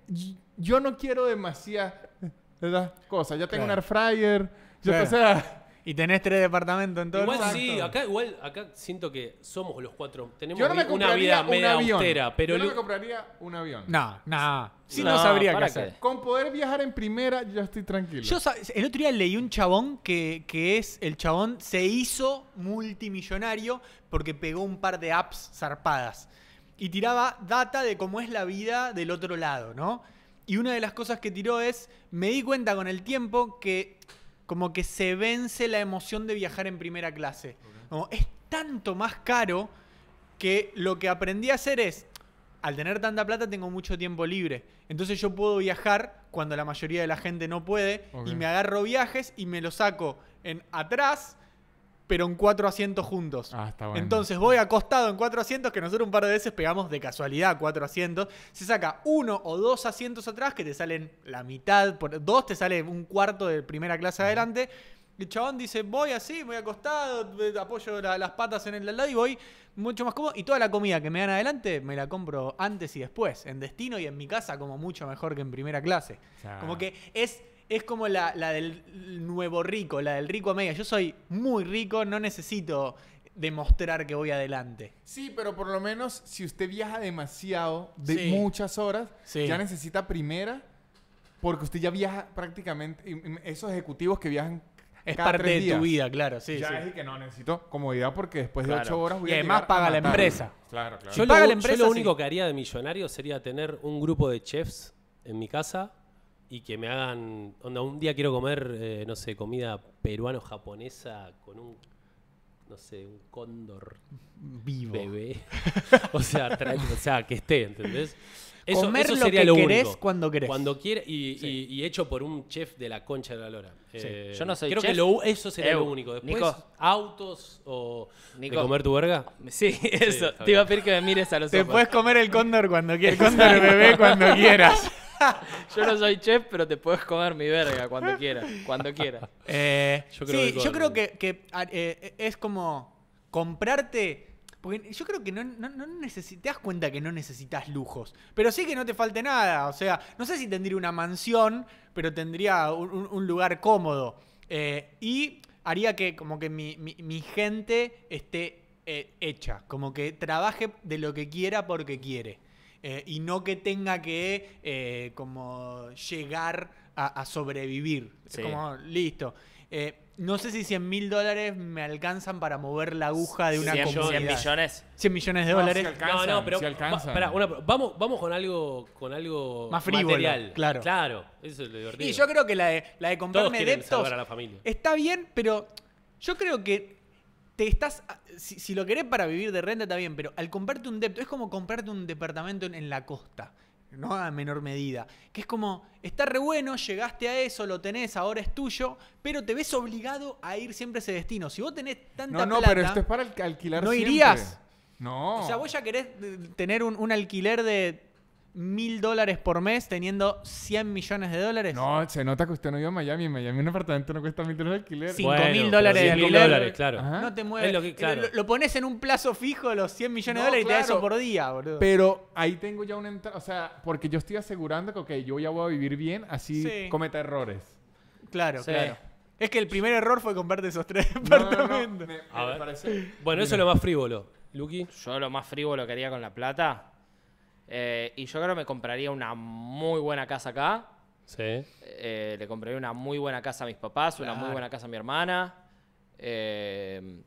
A: yo no quiero demasiadas cosas. Ya tengo un air fryer. Yo, O sea. Y tenés tres departamentos en todo el mundo. Sí, acá
E: igual, acá siento que somos los cuatro. Tenemos Yo una vida
A: media un austera, pero. Yo no me compraría un avión. No, no. Sí, no, sabría qué hacer. Con poder viajar en primera, ya estoy tranquilo. Yo
D: el otro día leí un chabón que, que es. El chabón se hizo multimillonario porque pegó un par de apps zarpadas. Y tiraba data de cómo es la vida del otro lado, ¿no? Y una de las cosas que tiró es. Me di cuenta con el tiempo que como que se vence la emoción de viajar en primera clase. es tanto más caro que lo que aprendí a hacer es, al tener tanta plata tengo mucho tiempo libre. Entonces yo puedo viajar cuando la mayoría de la gente no puede y me agarro viajes y me lo saco en atrás pero en cuatro asientos juntos.
A: Ah, está bueno. Entonces
D: voy acostado en cuatro asientos, que nosotros un par de veces pegamos de casualidad cuatro asientos. Se saca uno o dos asientos atrás, que te salen la mitad, por, dos te sale un cuarto de primera clase adelante. El chabón dice, voy así, voy acostado, eh, apoyo las patas en el lado y voy mucho más cómodo. Y toda la comida que me dan adelante me la compro antes y después, en destino y en mi casa como mucho mejor que en primera clase. Como que es es como la, del nuevo rico, la del rico a media. Yo soy muy rico, no necesito demostrar que voy adelante.
A: Sí, pero por lo menos si usted viaja demasiado, de muchas horas, ya necesita primera, porque usted ya viaja prácticamente, esos ejecutivos que viajan... Es parte de tu vida, claro, sí. Ya sí. que no necesito comodidad porque
C: después de ocho horas voy y además paga la empresa. Claro, Yo, paga la empresa, lo único
E: que haría de millonario sería tener un grupo de chefs en mi casa y que me hagan. Onda, un día quiero comer, eh, no sé, comida peruano-japonesa con un. No sé, un cóndor. Vivo. Bebé. o, sea, o sea, que esté, ¿entendés? Eso, Comer eso sería lo que querés cuando querés. Cuando quieres y, hecho por un chef de la concha de la lora. Eh, yo no soy creo que eso sería lo único. Después, autos o
B: comer tu verga.
D: Sí, eso. Te iba a pedir que me mires a los ojos. Te puedes comer el cóndor cuando quieras. El cóndor bebé cuando quieras.
B: yo no soy chef, pero te puedes comer mi verga cuando quieras. Cuando quieras. Eh, yo creo sí, que yo creo
D: que, ah, eh, es como comprarte porque yo creo que no, necesitas, te das cuenta que no necesitas lujos, pero sí que no te falte nada. O sea, no sé si tendría una mansión, pero tendría un, lugar cómodo. Eh, y haría que como que mi, mi, gente esté eh, hecha, como que trabaje de lo que quiera porque quiere. Eh, y no que tenga que como llegar a, sobrevivir. Sí. Como, listo. Eh, no sé si 100 mil dólares me alcanzan para mover la aguja de una 100 100 millones. 100 millones de dólares. No, no, pero vamos, vamos con
E: algo con algo más frívolo, Claro. Claro, eso es lo divertido. Y yo creo que la de, la comprarme deptos
D: está bien, pero yo creo que te estás ah, si, lo querés para vivir de renta está bien, pero al comprarte un depto es como comprarte un departamento en la costa. ¿no? A menor medida. Que es como, está re bueno, llegaste a eso, lo tenés, ahora es tuyo, pero te ves obligado a ir siempre a ese destino. Si vos tenés tanta No, no, pero esto es para alquilar No irías.
A: No. O sea, vos ya
D: querés eh, tener un alquiler de mil dólares por mes teniendo 100 millones de dólares? No, se nota que usted no vive en Miami. En
A: Miami un apartamento no cuesta mil dólares de alquiler. Cinco mil dólares de alquiler. dólares, claro. No te mueves. Eh, lo
D: pones en un plazo fijo los 100 millones de dólares y te da eso por día, boludo.
A: Pero ahí tengo ya una entrada, o sea, porque yo estoy asegurando que, ok, yo ya voy a vivir bien, así cometa errores. claro, claro.
D: Es que el primer error fue
A: comprarte esos tres
D: apartamentos. Bueno, eso
B: es lo más frívolo. Luki, Yo lo más frívolo que haría con la plata eh, y yo creo que me compraría una muy buena casa acá. Sí. Eh, le compraría una muy buena casa a mis papás, una muy buena casa a mi hermana. Eh,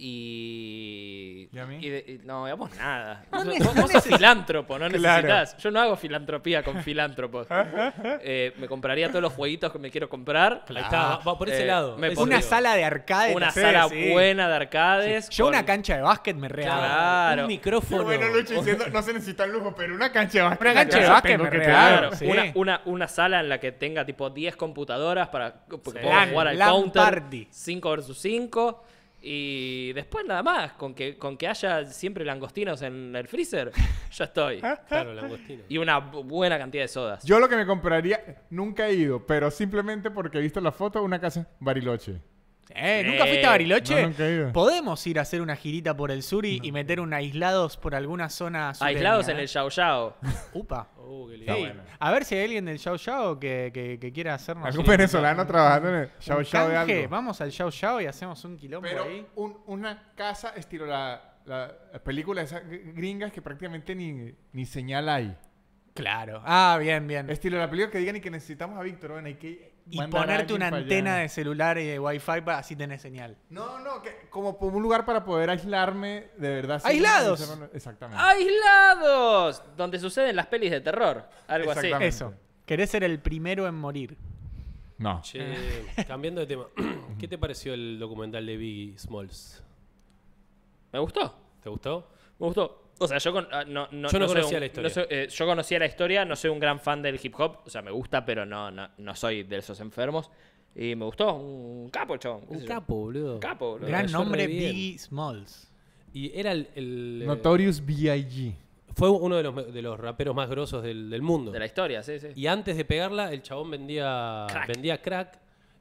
B: y. ¿Y a mí? no, vos nada. vos, sos filántropo, no necesitas. Yo no hago filantropía con filántropos. Eh, me compraría todos los jueguitos que me quiero comprar. Ahí está, va por ese eh, lado. una sala de arcades. Una sala buena de arcades. Yo una
D: cancha de básquet me regalo. Claro. Un micrófono. no se necesitan lujo, pero una cancha de básquet. Una cancha de básquet me Claro. Una,
B: una, una, sala en la que tenga tipo 10 computadoras para jugar al counter. 5 versus 5. Y después nada más, con que, haya siempre langostinos en el freezer, ya estoy. Ah, ah, claro, ah. langostinos. Y una buena cantidad de sodas.
A: Yo lo que me compraría, nunca he ido, pero simplemente porque he visto la foto, una casa Bariloche.
B: Eh, ¿Nunca fuiste a Bariloche?
A: Podemos ir a hacer
D: una girita por el sur y, meter un aislados por alguna zona Aislados en el
B: Yao Yao. Upa. Uh,
D: a ver si hay alguien del Yao Yao que, que- quiera hacernos. Algún venezolano trabajando en el Yao de algo. Vamos al Yao Yao y hacemos un kilómetro
A: ahí. una casa estilo la, la película de esas gringas que prácticamente ni, ni señal hay. Claro. Ah, bien, bien. Estilo la película que digan y que necesitamos a Víctor. Bueno, hay que y ponerte
D: una antena de celular y de wifi para así tener señal. No, no, como
A: un lugar para poder aislarme de verdad. ¡Aislados! Exactamente. ¡Aislados! Donde suceden
B: las pelis de terror. Algo así. Eso.
D: Querés ser el primero en morir. No. Che,
E: cambiando de tema. ¿Qué te pareció el documental de Biggie Smalls?
B: Me gustó. ¿Te gustó? Me gustó. O sea, yo, ah, no, conocía la historia. Eh, yo conocía la historia, no soy un gran fan del hip hop. O sea, me gusta, pero no, no, soy de esos enfermos. Y me gustó. Un capo, chabón. Un capo, boludo. Un capo, boludo. Gran nombre, Biggie
D: Smalls. Y era el... el
E: eh, Notorious
A: B.I.G.
E: Fue uno de los, raperos más grosos del, mundo. De la historia, sí, sí. Y antes de pegarla, el chabón vendía crack. vendía crack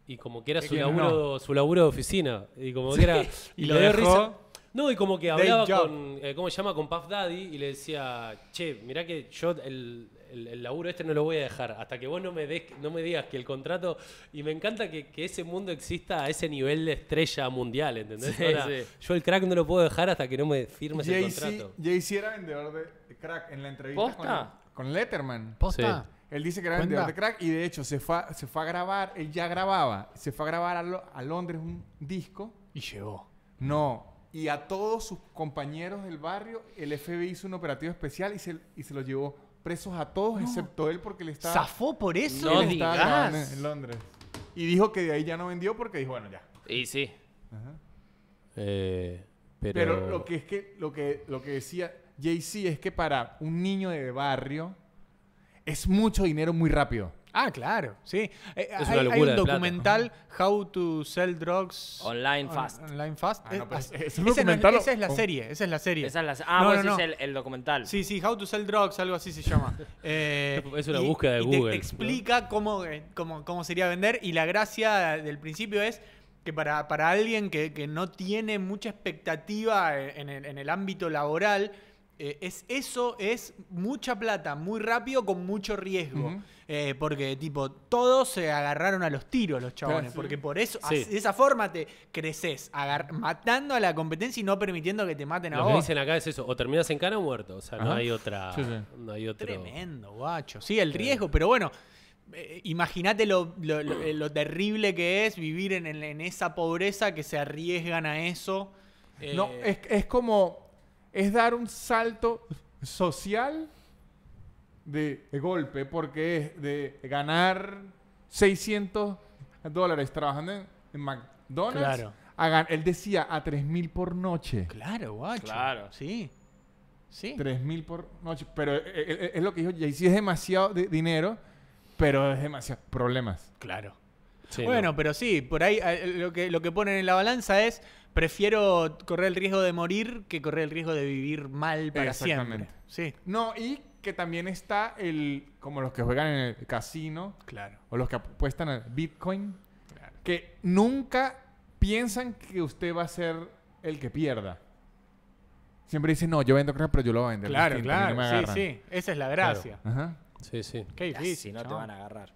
E: y como que era su laburo, su laburo de oficina. Y como que era... y, lo dejó... No, y como que hablaba con, eh, ¿cómo se llama? Con Puff Daddy y le decía, che, mirá que yo el, laburo este no lo voy a dejar hasta que vos no me, des, no me digas que el contrato... Y me encanta que, ese mundo exista a ese nivel de estrella mundial, ¿entendés? Yo el crack no lo puedo dejar hasta que no me firmes el contrato.
A: Jay-Z era vendedor de crack en la entrevista Con, Letterman. ¿Posta? Él dice que era vendedor de crack y de hecho se fue, se fue a grabar, él ya grababa, se fue a grabar a Londres un disco. Y llegó. No, y a todos sus compañeros del barrio, el FBI hizo un operativo especial y se, y se los llevó presos a todos, excepto él porque le estaba... ¿Zafó por eso? En, Londres. Y dijo que de ahí ya no vendió porque dijo, bueno, ya.
B: Y sí.
E: Eh,
A: pero... lo que es que lo que lo que decía Jay-Z es que para un niño de barrio es mucho dinero muy rápido. Ah, claro, sí. Eh, hay, un documental
D: How to Sell Drugs Online Fast. Online Fast. esa es la serie, esa es la serie. es Ah, El, documental. Sí, sí, How to Sell Drugs, algo así se llama. Eh, es una búsqueda de Google, Te explica eh, cómo, cómo, sería vender y la gracia del principio es que para, alguien que, no tiene mucha expectativa en el ámbito laboral, eh, eso es mucha plata, muy rápido, con mucho riesgo. Eh, porque, tipo, todos se agarraron a los tiros los chabones. porque por eso, de esa forma te creces, matando a la competencia y no permitiendo que te maten a vos. Lo que dicen
E: acá es eso, o terminas en cana o muerto. O sea, no hay otra.
D: Tremendo, guacho. Sí, el riesgo, pero bueno. Eh, imagínate lo, terrible que es vivir en, esa pobreza que se arriesgan a eso. No, es,
A: es como es dar un salto social de golpe, porque es de ganar 600 dólares trabajando en, McDonald's. Claro. él decía a 3.000 por noche. Claro, guacho. Claro. Sí. Sí. 3.000 por noche. Pero eh, eh, eh, es, lo que dijo jay es demasiado dinero, pero es demasiados problemas. Claro.
D: bueno, pero sí, por ahí lo que, lo que ponen en la balanza es prefiero correr el riesgo de morir que correr el riesgo de vivir mal para Exactamente. siempre. Sí. No, y que también
A: está el, como los que juegan en el casino, claro. o los que apuestan al Bitcoin, claro. que nunca piensan que usted va a ser el que pierda. Siempre dicen, no, yo vendo cosas, pero yo lo voy a vender. Claro, claro. sí, sí. Esa es la gracia. Ajá.
C: Sí, sí. Qué difícil. Si no, te van a agarrar.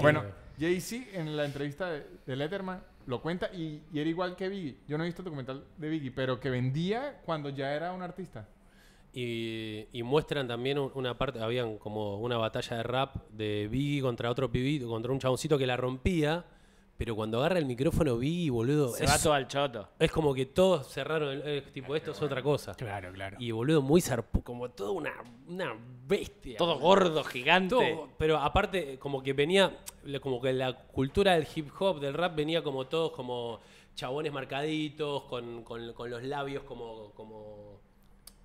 C: Bueno,
A: Jay-Z en la entrevista de Letterman lo cuenta y, era igual que Biggie. Yo no he visto el documental de Biggie, pero que vendía cuando ya era un artista. Y, muestran también una parte,
E: habían como una batalla de rap de Biggie contra otro pibito, contra un chaboncito que la rompía pero cuando agarra el micrófono vi, boludo. Se va todo al choto. Es como que todos cerraron. El, tipo, esto es otra cosa. Claro, claro. Y boludo, muy como toda una, una bestia. Todo gordo, gigante. pero aparte, como que venía. Como que la cultura del hip hop, del rap, venía como todos como chabones marcaditos, con, con, con los labios como. como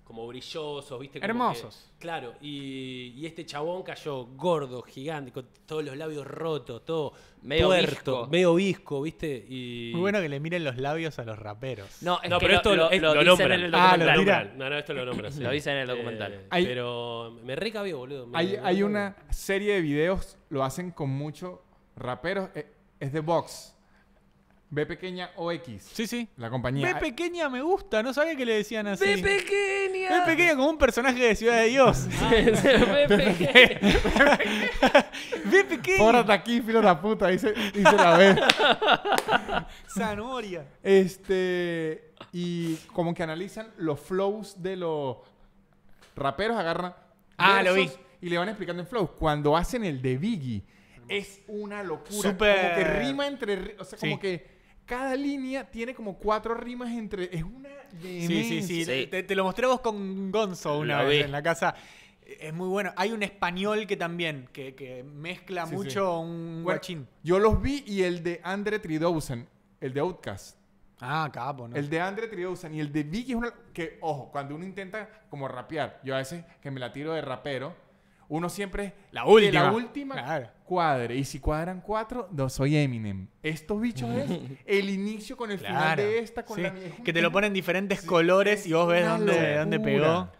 E: como brillosos, ¿viste? Hermosos. claro, y, y, este chabón cayó gordo, gigante, con todos los labios rotos, todo medio puerto, visco. medio
D: visco, ¿viste? Y... Muy bueno que le miren los labios a los raperos. No,
E: es que pero esto lo, dicen en el ah, documental. Ah, no, no, esto lo nombran sí. Lo dicen en el documental. Eh, pero me recabió, boludo.
D: hay, hay una
A: serie de videos, lo hacen con muchos raperos. Eh, es de box. B pequeña o X Sí, sí. La compañía. B
D: pequeña me gusta, no sabía que le decían así. B pequeña. B pequeña
A: como un personaje de Ciudad de Dios.
D: Ah, B pequeña.
A: B pequeña. Ahora aquí, filo la puta, dice, dice la B. Zanoria. Este. Y como que analizan los flows de los raperos, agarran. Ah, lo vi. Y le van explicando en flows. Cuando hacen el de Biggie, es una locura. Súper Como que rima entre. O sea, como que cada línea tiene como cuatro rimas entre. Es una
D: Sí, sí, sí.
A: Te, lo mostré vos con Gonzo
C: una vez en
D: la
A: casa. Es muy bueno. Hay
D: un español que también, que, mezcla mucho un guachín.
A: yo los vi y el de Andre Tridousen, el de Outcast. Ah, capo, ¿no? El de Andre Tridousen y el de Vicky es una... Que, ojo, cuando uno intenta como rapear, yo a veces que me la tiro de rapero, uno siempre es la última, la última cuadre. Y si cuadran cuatro, soy Eminem. Estos bichos es el inicio con el final de esta. Que te lo ponen diferentes
D: colores y vos ves dónde, pegó.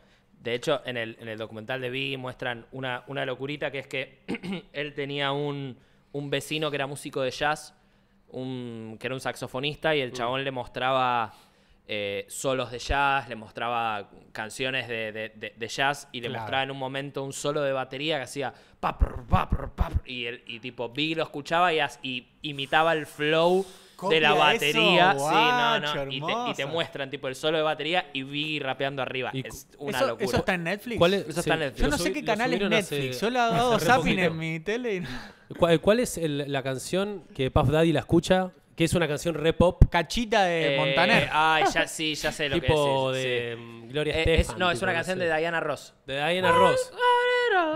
B: De hecho, en el, documental de Biggie muestran una, una locurita que es que él tenía un, vecino que era músico de jazz, un, que era un saxofonista, y el mm. chabón le mostraba eh, solos de jazz, le mostraba canciones de, de, jazz y le mostraba en un momento un solo de batería que hacía y, el, y tipo Big lo escuchaba y, imitaba el flow de la batería. no, Y te, muestran tipo el solo de batería y Big rapeando arriba. es una eso, locura. ¿Eso está en Netflix? Eso está en Netflix. Yo no sé qué canal es Netflix. Yo lo he dado zapping en mi
D: tele.
E: ¿Cuál, es la canción que Puff Daddy la escucha que es una canción re pop. Cachita de eh, Montaner.
B: Ay, ya sí, ya sé lo que eh, mm, eh, es. de Gloria Estefan. no, es una canción de Diana Ross. De Diana Ross.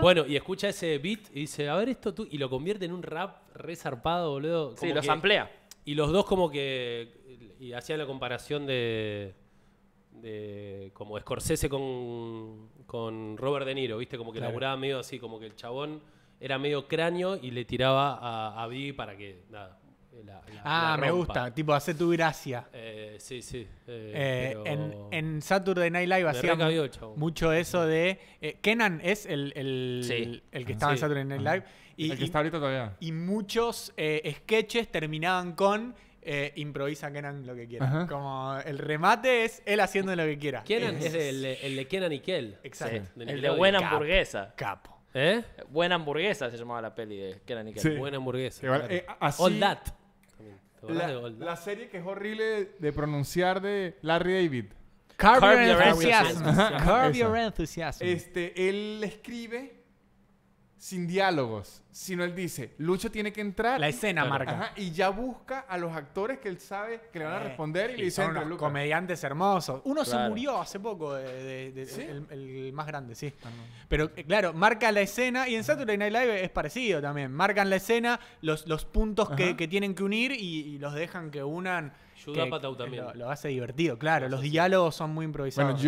E: Bueno, y escucha ese beat y dice, a ver esto tú, y lo convierte en un rap re zarpado, boludo. sí, los Y los dos como que y hacían la comparación de, como Scorsese con, con Robert De Niro, ¿viste? Como que laburaba medio así, como que el chabón era medio cráneo y le tiraba a, a para que, nada,
D: eh, ah, me gusta. Tipo, hace tu gracia. Eh, sí, sí. Eh, en, en, Saturday Night Live hacía mucho eso de... Kenan es el, el, que estaba en Saturday Night Live.
A: Y,
D: Y, muchos sketches terminaban con... improvisa Kenan lo que quiera. Como el remate es él haciendo lo que quiera. Kenan es,
B: el, el, de Kenan y Kel. Exacto. el de buena hamburguesa. Capo. Buena hamburguesa se llamaba la peli de Kenan y Kel. Buena hamburguesa. All
A: that. La, serie que es horrible de pronunciar de Larry David.
C: Carve Your Enthusiasm. Carve Enthusiasm.
A: Este, él escribe sin diálogos, sino él dice, Lucho tiene que entrar. La escena marca. y ya busca a los actores que él sabe que le van a eh, responder y, le dice, son comediantes hermosos. Uno
D: se murió hace poco, el, más grande, sí. Ah, Pero eh, claro, marca la escena y en Saturday Night Live es parecido también. Marcan la escena, los, puntos que, tienen que unir y los dejan que unan lo, hace divertido, claro. Los diálogos son muy improvisados.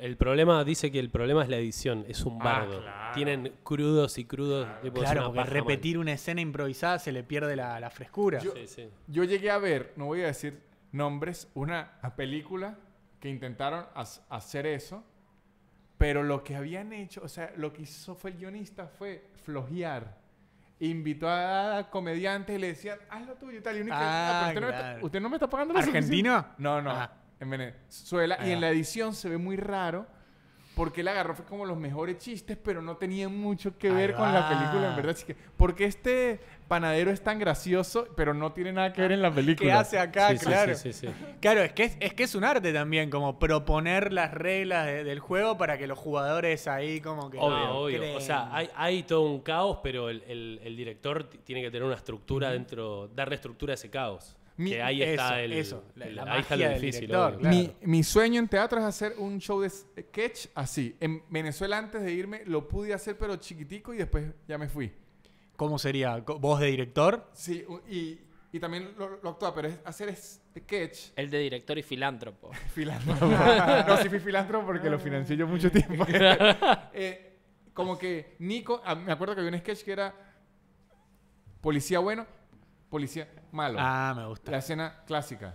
E: el problema, dice que el problema es la edición, es un ah, bardo. Tienen crudos y crudos. claro, porque repetir
A: una escena improvisada se le pierde la, frescura. Yo, yo llegué a ver, no voy a decir nombres, una película que intentaron hacer eso, pero lo que habían hecho, o sea, lo que hizo fue el guionista fue flojear invitó a comediantes y le decían, haz lo tuyo y tal. Y uno ah, ah, usted, no me, está, pagando ¿Argentino? No, no. En Venezuela. y en la edición se ve muy raro porque el agarró fue como los mejores chistes, pero no tenía mucho que ver con la película, en verdad. que, porque este panadero es tan gracioso, pero no tiene nada que ver en la película.
C: ¿Qué hace acá? claro.
A: claro, es que es, que es un arte también, como
D: proponer las reglas del juego para que los jugadores ahí como que... Obvio, O sea,
E: hay, todo un caos, pero el, director tiene que tener una estructura dentro, darle estructura a ese caos que ahí está el, la, del difícil. Director,
A: mi, sueño en teatro es hacer un show de eh, sketch así. En Venezuela antes de irme lo pude hacer pero chiquitico y después ya me fui. ¿Cómo sería? ¿Voz de director? Sí, y, también lo, actúa, pero es hacer sketch. El de director y filántropo. filántropo. no, sí fui filántropo porque lo financié yo mucho tiempo. Eh, como que Nico, ah, me acuerdo que había un sketch que era policía bueno, policía malo. Ah, me gusta. La escena clásica.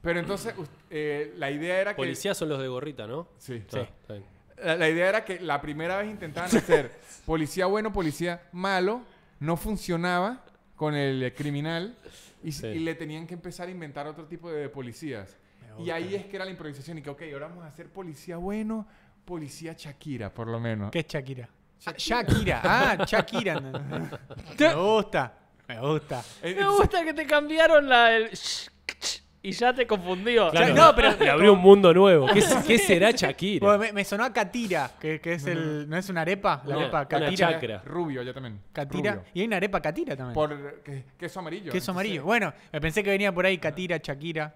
A: Pero entonces eh, la idea era que... Policías son los de gorrita, ¿no? Sí. Ah, sí. La, idea era que la primera vez intentaban hacer policía bueno, policía malo, no funcionaba con el eh, criminal y, le tenían que empezar a inventar otro tipo de policías. Y ahí es que era la improvisación y que, ok, ahora vamos a hacer policía bueno, policía Shakira, por lo menos. ¿Qué es Shakira? Shakira. Ah, Shakira. Ah, Shakira.
D: Me gusta. Me gusta. Eh, me eh,
A: gusta que te
B: cambiaron la. El... Y ya te confundió. Claro. abrió
D: un
E: mundo nuevo. ¿Qué,
D: será Shakira? me, sonó a Katira, que, es el. ¿No es una arepa? La arepa Katira. Rubio, yo también. Katira. Y hay una arepa Katira también. Por queso amarillo. Queso amarillo. Bueno, me pensé que venía por ahí Katira, Shakira.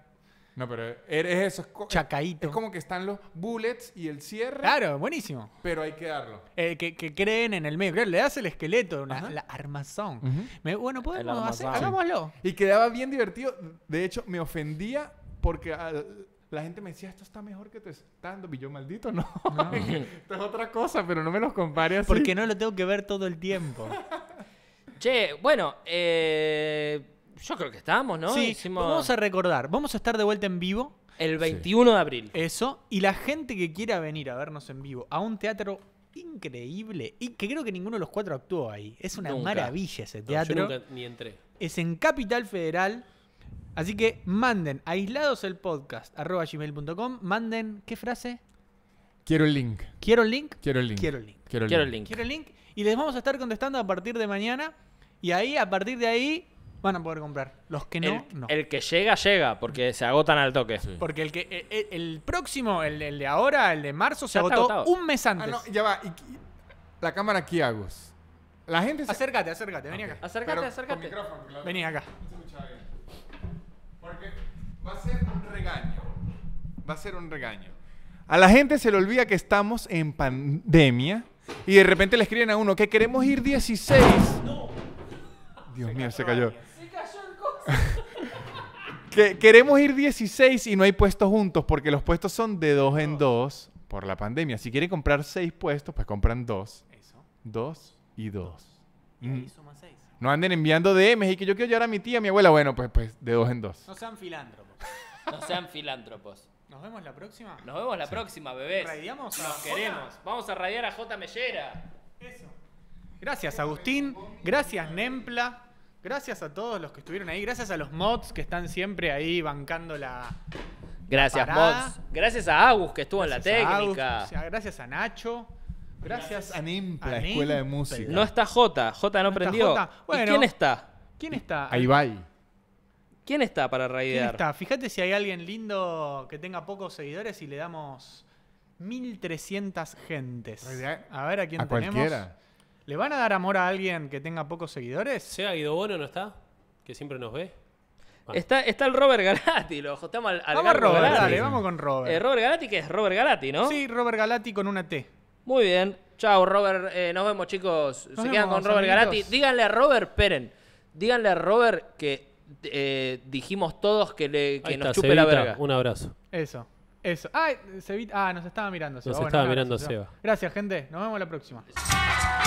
D: No, pero eres eso. Es Chacaíto. Es como que están los bullets y el cierre. Claro, buenísimo.
A: Pero hay que darlo.
D: Eh, que, creen en el
A: medio. le das el esqueleto, la armazón. bueno, podemos hacer, hagámoslo. Y quedaba bien divertido. De hecho, me ofendía porque ah, la gente me decía, esto está mejor que te estando yo, maldito, no. no. esto es otra cosa, pero no me los compares así. Porque no lo tengo
D: que ver todo el tiempo.
B: che, bueno, eh yo creo que estamos, ¿no? Sí, pues vamos a
D: recordar. Vamos a estar de vuelta en vivo. El 21 de abril. Eso. Y la gente que quiera venir a vernos en vivo a un teatro increíble y que creo que ninguno de los cuatro actuó ahí. Es una maravilla ese teatro. nunca ni entré. Es en Capital Federal. Así que manden aislados el podcast arroba gmail.com. Manden, ¿qué frase?
A: Quiero el link. ¿Quiero el link? Quiero el link. Quiero el link. Quiero el link. Quiero
D: el link. Y les vamos a estar contestando a partir de mañana. Y ahí, a partir de ahí, van a poder comprar. Los
B: que no, el, El que llega, llega, porque se agotan al toque. Porque
D: el que e, e, el, próximo, el, de ahora, el de marzo, se agotó un mes antes. Ah, no, ya va. ¿y
B: La cámara aquí, hago?
A: La gente se... Acércate, acércate, vení acá. Acércate, acércate. Con Vení acá. Porque va a ser un regaño. Va a ser un regaño. A la gente se le olvida que estamos en pandemia y de repente le escriben a uno que queremos ir 16. Dios mío, se cayó que queremos ir 16 y no hay puestos juntos porque los puestos son de dos en dos por la pandemia. Si quieren comprar seis puestos, pues compran dos. Eso. Dos y 2 mm. No anden enviando DMs y que yo quiero llevar a mi tía, a mi abuela. Bueno, pues, pues de dos en dos.
D: No sean filántropos. no sean filántropos. Nos vemos la próxima. Nos vemos la próxima, bebés. ¿Radiamos? Nos queremos.
B: Vamos a radiar a J. Mellera.
D: Gracias, Agustín. Gracias, Nempla. Gracias a todos los que estuvieron ahí, gracias a los mods que están siempre ahí bancando la.
A: Gracias, mods.
D: Gracias a Agus
B: que estuvo
A: en la técnica.
D: gracias a Nacho.
A: Gracias, a Nimpa a Escuela de
D: Música. No
B: está J, J no, prendió. quién está? ¿Quién está? Ahí va. ¿Quién está para raidear? ¿Quién está?
D: Fíjate si hay alguien lindo que tenga pocos seguidores y le damos 1300 gentes. A ver a quién a tenemos. Cualquiera. ¿Le van a dar amor a alguien que tenga pocos seguidores? ¿Sea Guido Bono no está? Que siempre nos ve.
B: Está, está el Robert Galati, lo ajustamos al, al Vamos a Robert, dale, vamos con Robert. Eh, Robert Galati, que es Robert Galati, ¿no? Sí, Robert Galati con una T. Muy bien. Chao, Robert. Eh, nos vemos, chicos. Se quedan con Robert Galati. Díganle a Robert, peren. Díganle a Robert que eh, dijimos todos que, le, que nos está, chupe la verga. Un abrazo. Eso.
D: Eso. Ah, Cevita, ah nos estaba mirando Seba. Nos estaba mirando Seba. Gracias, gente. Nos vemos la próxima.